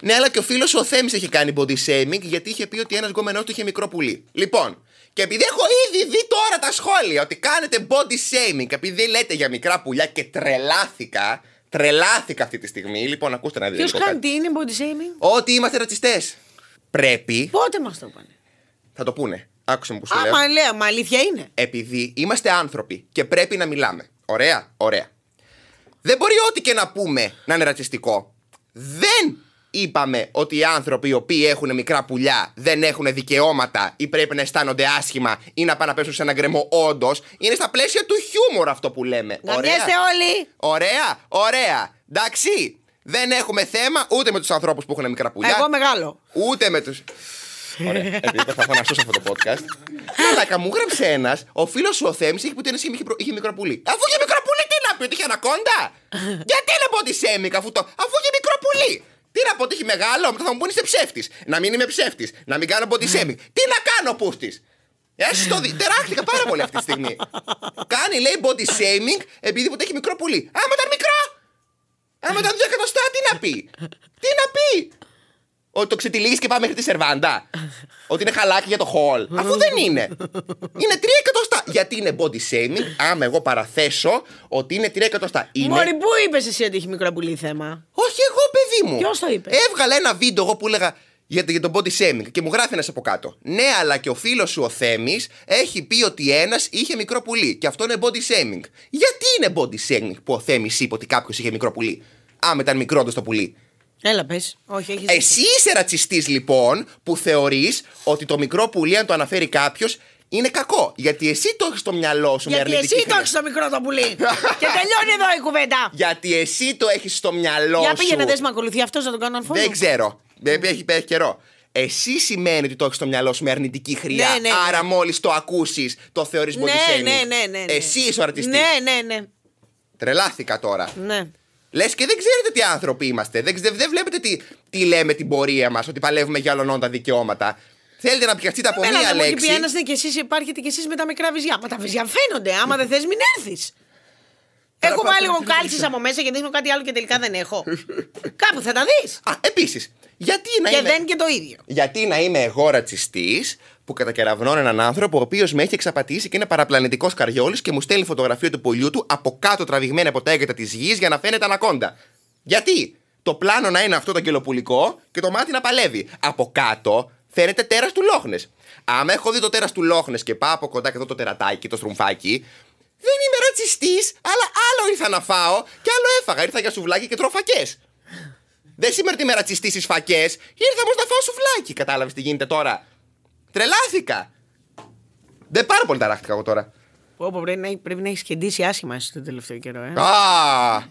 ναι, αλλά και ο φίλος ο Θέμης έχει κάνει body shaming γιατί είχε πει ότι ένας γκόμενός του είχε μικρό πουλί. Λοιπόν, και επειδή έχω ήδη δει τώρα τα σχόλια ότι κάνετε body shaming, επειδή λέτε για μικρά πουλιά και τρελάθηκα, Τρελάθηκα αυτή τη στιγμή. Λοιπόν, ακούστε να δείτε. Ποιος κάνει τι είναι body shaming. Ότι είμαστε ρατσιστές. Πρέπει. Πότε μας το πάνε. Θα το πούνε. Άκουσε μου που σου λέω. Άμα λέω, μα αλήθεια είναι. Επειδή είμαστε άνθρωποι και πρέπει να μιλάμε. Ωραία, ωραία. Δεν μπορεί ό,τι και να πούμε να είναι ρατσιστικό. Δεν είπαμε ότι οι άνθρωποι οι οποίοι έχουν μικρά πουλιά δεν έχουν δικαιώματα ή πρέπει να αισθάνονται άσχημα ή να πάνε να πέσουν σε ένα γκρεμό, όντως. Είναι στα πλαίσια του χιούμορ αυτό που λέμε. Να βγαίνετε όλοι! Ωραία, ωραία. Εντάξει. Δεν έχουμε θέμα ούτε με τους ανθρώπους που έχουν μικρά πουλιά. Εγώ μεγάλο. Ούτε με τους. Ωραία. [LAUGHS] Επειδή θα φανάσω σε αυτό το podcast. Καλά, μου γράψε ένας, ο φίλος σου ο Θέμης έχει πει ότι ένα είχε μικρό πουλί. Αφού είχε μικρό τι να πει, ότι είχε ανακόντα. [LAUGHS] Γιατί να πω ότι σέμικα αφού το. Αφού είχε μικρό πουλί. Τι να πω ότι έχει μεγάλο, θα μου πούνε είσαι ψεύτης. Να μην είμαι ψεύτης. Να μην κάνω body shaming. Ναι. Τι να κάνω, πούστη. το δει, Τεράχτηκα πάρα πολύ αυτή τη στιγμή. Κάνει λέει body shaming επειδή που έχει μικρό πουλί. Άμα ήταν μικρό! Άμα ήταν δύο εκατοστά, τι να πει! Τι να πει! Ότι το ξετυλίγεις και πάμε μέχρι τη σερβάντα. Ότι είναι χαλάκι για το χολ. Αφού δεν είναι. Είναι τρία εκατοστά γιατί είναι body shaming, άμα εγώ παραθέσω ότι είναι 3 εκατοστά. Είναι... Μωρή, πού είπες εσύ ότι έχει μικροπουλή θέμα. Όχι εγώ, παιδί μου. Ποιος το είπε. Έβγαλα ένα βίντεο εγώ που έλεγα για, για τον body shaming και μου γράφει ένας από κάτω. Ναι, αλλά και ο φίλος σου ο Θέμης έχει πει ότι ένας είχε μικρό πουλί και αυτό είναι body shaming. Γιατί είναι body shaming που ο Θέμης είπε ότι κάποιος είχε μικρό πουλί. Άμα ήταν μικρό το πουλί. Έλα, πες. Όχι, έχεις. Εσύ είσαι ρατσιστής, λοιπόν, που θεωρείς ότι το μικρό πουλί, αν το αναφέρει κάποιος, είναι κακό. Γιατί εσύ το έχεις στο μυαλό σου Γιατί μια εσύ το έχεις στο μικρό το πουλί. και τελειώνει εδώ η κουβέντα. Γιατί εσύ το έχεις στο μυαλό Για σου. Για πήγαινε, δες με ακολουθεί αυτός να τον κάνω unfollow. Δεν ξέρω. Έχει, έχει καιρό. Εσύ σημαίνει ότι το έχεις στο μυαλό σου με αρνητική χρειά. Ναι, ναι, ναι. Άρα, μόλις το ακούσεις, το θεωρείς ναι, ναι, ναι, ναι, Εσύ είσαι ο αρτιστής. Ναι, ναι, ναι. Τρελάθηκα τώρα. Ναι. Λες και δεν ξέρετε τι άνθρωποι είμαστε. Δεν, δεν βλέπετε τι, τι λέμε την πορεία μας, ότι παλεύουμε για όλων τα δικαιώματα. Θέλετε να πιαστείτε από μία λέξη. Αν πιάνεστε κι εσείς, υπάρχετε κι εσείς με τα μικρά βυζιά. Μα τα βυζιά φαίνονται. Άμα δεν θες, μην έρθεις. Έχω βάλει εγώ κάλυψη από μέσα γιατί δείχνω κάτι άλλο και τελικά δεν έχω. Κάπου θα τα δεις. Α, επίσης. Γιατί να και είμαι... δεν και το ίδιο. Γιατί να είμαι εγώ ρατσιστή που κατακεραυνώνω έναν άνθρωπο ο οποίος με έχει εξαπατήσει και είναι παραπλανητικός καριόλης και μου στέλνει φωτογραφία του πολιού του από κάτω τραβηγμένη από τα έγκατα της γης για να φαίνεται ανακόντα. Γιατί το πλάνο να είναι αυτό το κελοπουλικό και το μάτι να παλεύει. Από κάτω φαίνεται τέρας του Λόχνες. Άμα έχω δει το τέρας του Λόχνες και πάω από κοντά και δω το τερατάκι, το στρουμφάκι, δεν είμαι ρατσιστής, αλλά άλλο ήρθα να φάω και άλλο έφαγα. Ήρθα για σουβλάκι και τρώω Δεν σήμερα ότι είμαι ρατσιστής στις φακές, ήρθα όμως να φάω σουβλάκι. Κατάλαβες τι γίνεται τώρα. Τρελάθηκα. Δεν πάρα πολύ ταράχτηκα εγώ τώρα. Πω, πρέπει να, έχει κεντήσει άσχημα στο τελευταίο καιρό. Ε. Α!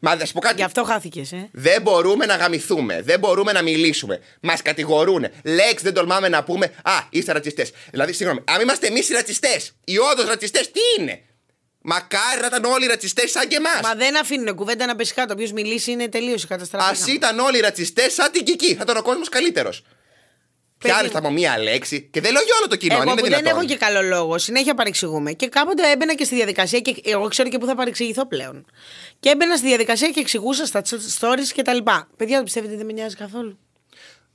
Μα δεν Γι' αυτό χάθηκες, ε. Δεν μπορούμε να γαμηθούμε. Δεν μπορούμε να μιλήσουμε. Μας κατηγορούν. Λέξ δεν τολμάμε να πούμε. Α, είστε ρατσιστές. Δηλαδή, συγγνώμη, αν είμαστε εμείς οι ρατσιστές, οι όντω ρατσιστές, τι είναι. Μακάρι να ήταν όλοι ρατσιστές σαν και εμάς. Μα δεν αφήνουν κουβέντα να πέσει το Όποιο μιλήσει είναι τελείως καταστραφή. Ας ήταν όλοι ρατσιστές σαν την Κική. Θα ήταν ο κόσμος καλύτερος. Πιάνει από μία λέξη και δεν λέω για όλο το κοινό. Εγώ, δεν έχω και καλό λόγο. Συνέχεια παρεξηγούμε. Και κάποτε έμπαινα και στη διαδικασία και εγώ ξέρω και πού θα παρεξηγηθώ πλέον. Και έμπαινα στη διαδικασία και εξηγούσα στα stories και τα λοιπά. Παιδιά, το πιστεύετε δεν με νοιάζει καθόλου.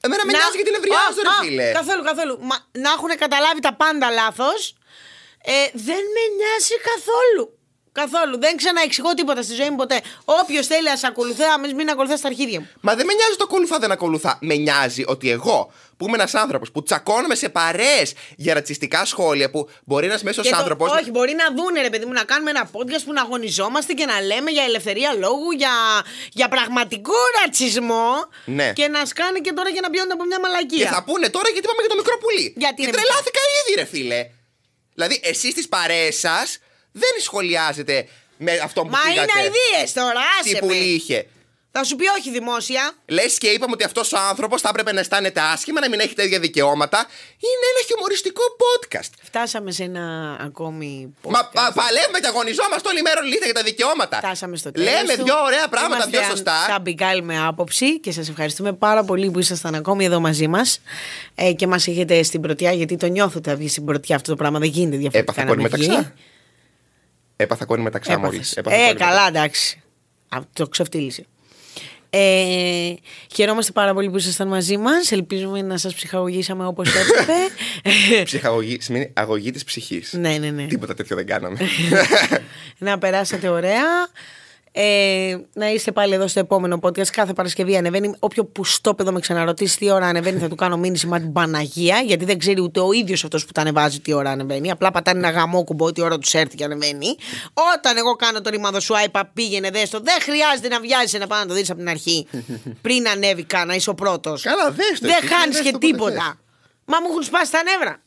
Εμένα με να... νοιάζει γιατί λευριάζω, ρε φίλε. καθόλου, καθόλου. Μα, να έχουν καταλάβει τα πάντα λάθος. Ε, δεν με νοιάζει καθόλου. Καθόλου. Δεν ξαναεξηγώ τίποτα στη ζωή μου ποτέ. Όποιος θέλει να σε ακολουθεί, αμέσως μην ακολουθεί στα αρχίδια μου. Μα δεν με νοιάζει το ακολουθά, δεν ακολουθά. Με νοιάζει ότι εγώ, που είμαι ένας άνθρωπος που τσακώνομαι σε παρέες για ρατσιστικά σχόλια, που μπορεί ένας μέσος άνθρωπο. Όχι, μπορεί να δούνε, ρε παιδί μου, να κάνουμε ένα podcast που να αγωνιζόμαστε και να λέμε για ελευθερία λόγου, για, για πραγματικό ρατσισμό. Ναι. Και να σκάνε και τώρα για να πιώνουν από μια μαλακία. Και θα πούνε τώρα γιατί είπαμε για το μικρό πουλί. Γιατί και τρελάθηκα ήδη, ρε φίλε. Δηλαδή, εσείς τι παρέες σας δεν σχολιάζεται με αυτό που Μα είναι αειδίε τώρα, άσε Τι πουλή είχε. Θα σου πει όχι δημόσια. Λες και είπαμε ότι αυτός ο άνθρωπος θα έπρεπε να αισθάνεται άσχημα, να μην έχει τέτοια δικαιώματα. Είναι ένα χιουμοριστικό podcast. Φτάσαμε σε ένα ακόμη. Podcast. Μα παλεύουμε και αγωνιζόμαστε όλη μέρα λίγα για τα δικαιώματα. Φτάσαμε στο τέλο. Λέμε δύο ωραία πράγματα, δύο σωστά. μπει με άποψη και σας ευχαριστούμε πάρα πολύ που ήσασταν ακόμη εδώ μαζί μας ε, και μας έχετε στην πρωτιά γιατί το νιώθω ότι θα βγει στην πρωτιά αυτό το πράγμα. Δεν γίνεται διαφορετικά. Ε, πολύ μεταξύ. Έπαθα κόρη μεταξά μόλι. Ε, καλά, εντάξει. Α, το ξεφτύλισε. Ε, χαιρόμαστε πάρα πολύ που ήσασταν μαζί μας. Ελπίζουμε να σας ψυχαγωγήσαμε όπως [LAUGHS] έπρεπε. Ψυχαγωγή σημαίνει αγωγή της ψυχής. Ναι, ναι, ναι. Τίποτα τέτοιο δεν κάναμε. [LAUGHS] να περάσετε ωραία. Ε, να είστε πάλι εδώ στο επόμενο podcast. Κάθε Παρασκευή ανεβαίνει. Όποιο πουστόπεδο με ξαναρωτήσει τι ώρα ανεβαίνει, θα του κάνω μήνυση μήνυμα την Παναγία, γιατί δεν ξέρει ούτε ο ίδιος αυτός που τα ανεβάζει τι ώρα ανεβαίνει. Απλά πατάνε ένα γαμό κουμπό, τι ώρα τους έρθει και ανεβαίνει. Όταν εγώ κάνω το ρημάδο σου, άιπα πήγαινε δέστο. Δεν χρειάζεται να βιάζει να πάει να το δεις από την αρχή. Πριν ανέβει, κάνα, είσαι ο πρώτος. Καλά, δέστο. Δεν χάνει και τίποτα. Μα μου έχουν σπάσει τα νεύρα.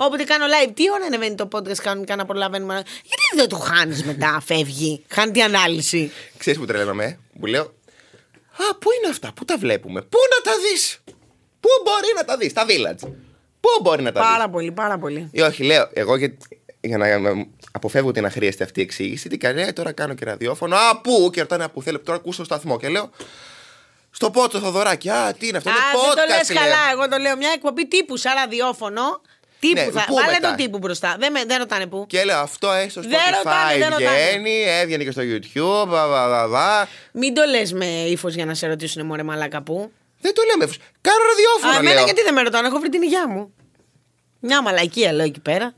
Όποτε κάνω live, τι ώρα ανεβαίνει το podcast κανονικά να προλαβαίνουμε. Γιατί δεν το χάνεις μετά, φεύγει. Χάνει την ανάλυση. Ξέρεις που τρελαίνομαι, μου ε? λέω. Α, πού είναι αυτά, πού τα βλέπουμε, πού να τα δεις. Πού μπορεί να τα δεις, τα village. Πού μπορεί να τα δεις. Πάρα πολύ, πάρα πολύ. Ή ε, όχι, λέω, εγώ για, για να αποφεύγω την αχρίαστη αυτή εξήγηση, την καρέα «Ε, τώρα κάνω και ραδιόφωνο. Α, πού και ρωτάνε που θέλω, τώρα ακούσω στο σταθμό και λέω. πότσο Θοδωράκι, α, τι είναι αυτό, Α, είναι podcast. Δεν το λες καλά, εγώ το λέω μια εκπομπή τύπου σαν ραδιόφωνο Τύπου ναι, θα. Πού Βάλε τον τύπου μπροστά. Δεν, με, ρωτάνε πού. Και λέω αυτό έχει στο Spotify. Δεν ρωτάνε, Βγαίνει, έβγαινε και στο YouTube. Βα, βα, Μην το λες με ύφος για να σε ρωτήσουν μωρέ μαλάκα πού. Δεν το λέμε. Κάνω ραδιόφωνο. Α, εμένα γιατί δεν με ρωτάνε, έχω βρει την υγειά μου. Μια μαλακία λέω εκεί πέρα.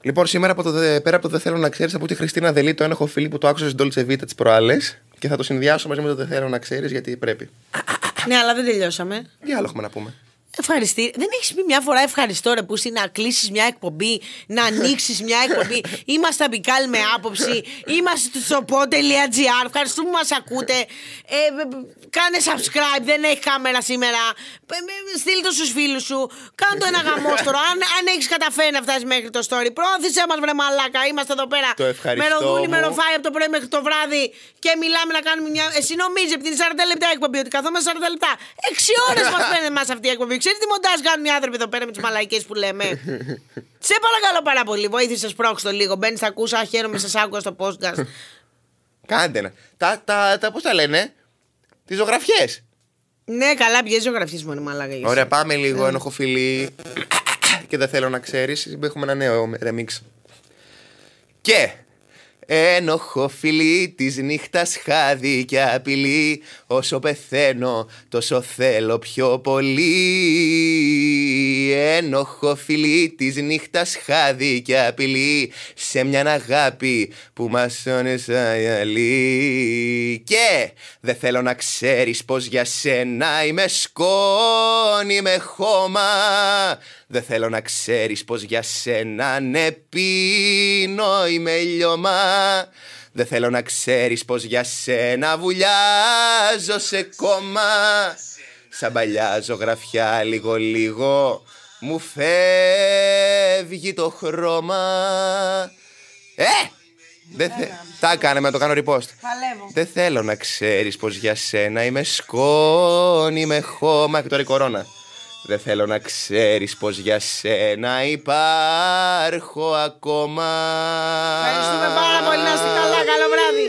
Λοιπόν, σήμερα από το, πέρα από το Δεν θέλω να ξέρεις, από τη Χριστίνα Δελή, το ένοχο φίλη που το άκουσες στην Dolce Vita τις προάλλες και θα το συνδυάσω μαζί με το Δεν θέλω να ξέρεις γιατί πρέπει. Ναι, αλλά δεν τελειώσαμε. Τι άλλο έχουμε να πούμε. Ευχαριστή. Δεν έχεις πει μια φορά ευχαριστώ ρε που είσαι να κλείσεις μια εκπομπή, να ανοίξεις μια εκπομπή. Είμαστε αμπικάλ με άποψη. Είμαστε στο σοπό.gr. Ευχαριστούμε που μας ακούτε. Ε, κάνε subscribe. Δεν έχει κάμερα σήμερα. Ε, στείλ το στους φίλους σου. Κάντε ένα γαμόστορο. Αν, αν έχεις καταφέρει να φτάσεις μέχρι το story, πρόθεσέ μας βρε μαλάκα. Είμαστε εδώ πέρα. Το ευχαριστώ. Με μεροφάει από το πρωί μέχρι το βράδυ και μιλάμε να κάνουμε μια. Εσύ νομίζεις από την 40 λεπτά εκπομπή ότι καθόμαστε 40 λεπτά. 6 ώρες μας παίρνει εμάς αυτή η εκπομπή. Ξέρει τι μοντάζ κάνουν οι άνθρωποι εδώ πέρα με τις μαλαϊκές που λέμε. σε παρακαλώ πάρα πολύ, βοήθησε πρόξτο λίγο. Μπαίνεις, θα ακούσα, χαίρομαι, σας άκουγα στο podcast. Κάντε ένα. Τα, τα, τα πώς τα λένε, τις ζωγραφιές. Ναι, καλά, ποιες ζωγραφιές μου είναι Ωραία, πάμε λίγο, φιλί... και δεν θέλω να ξέρεις. Έχουμε ένα νέο ε, remix. Και Ένοχο φιλί της νύχτας χάδι και απειλή. Όσο πεθαίνω, τόσο θέλω πιο πολύ. Ένοχο φιλί της νύχτας χάδι και απειλή. Σε μια αγάπη που μας όνεσα Και δεν θέλω να ξέρεις πως για σένα είμαι σκόνη, με χώμα. Δεν θέλω να ξέρεις πως για σένα ναι πίνω είμαι λιωμά Δεν θέλω να ξέρεις πως για σένα βουλιάζω σε κόμμα Σαν παλιά ζωγραφιά λίγο λίγο μου φεύγει το χρώμα Ε! Τα κάνε με το κάνω ριπόστ Δεν θέλω να ξέρεις πως για σένα είμαι σκόνη, με χώμα και τώρα η κορώνα. Δεν θέλω να ξέρεις πως για σένα υπάρχω ακόμα Ευχαριστούμε πάρα πολύ να είστε καλά, καλό βράδυ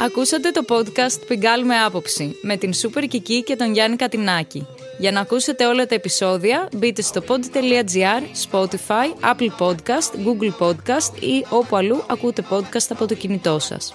Ακούσατε το podcast «Πιγκάλ με άποψη» με την Σούπερ Κική και τον Γιάννη Κατινάκη. Για να ακούσετε όλα τα επεισόδια, μπείτε στο pod.gr, Spotify, Apple Podcast, Google Podcast ή όπου αλλού ακούτε podcast από το κινητό σας.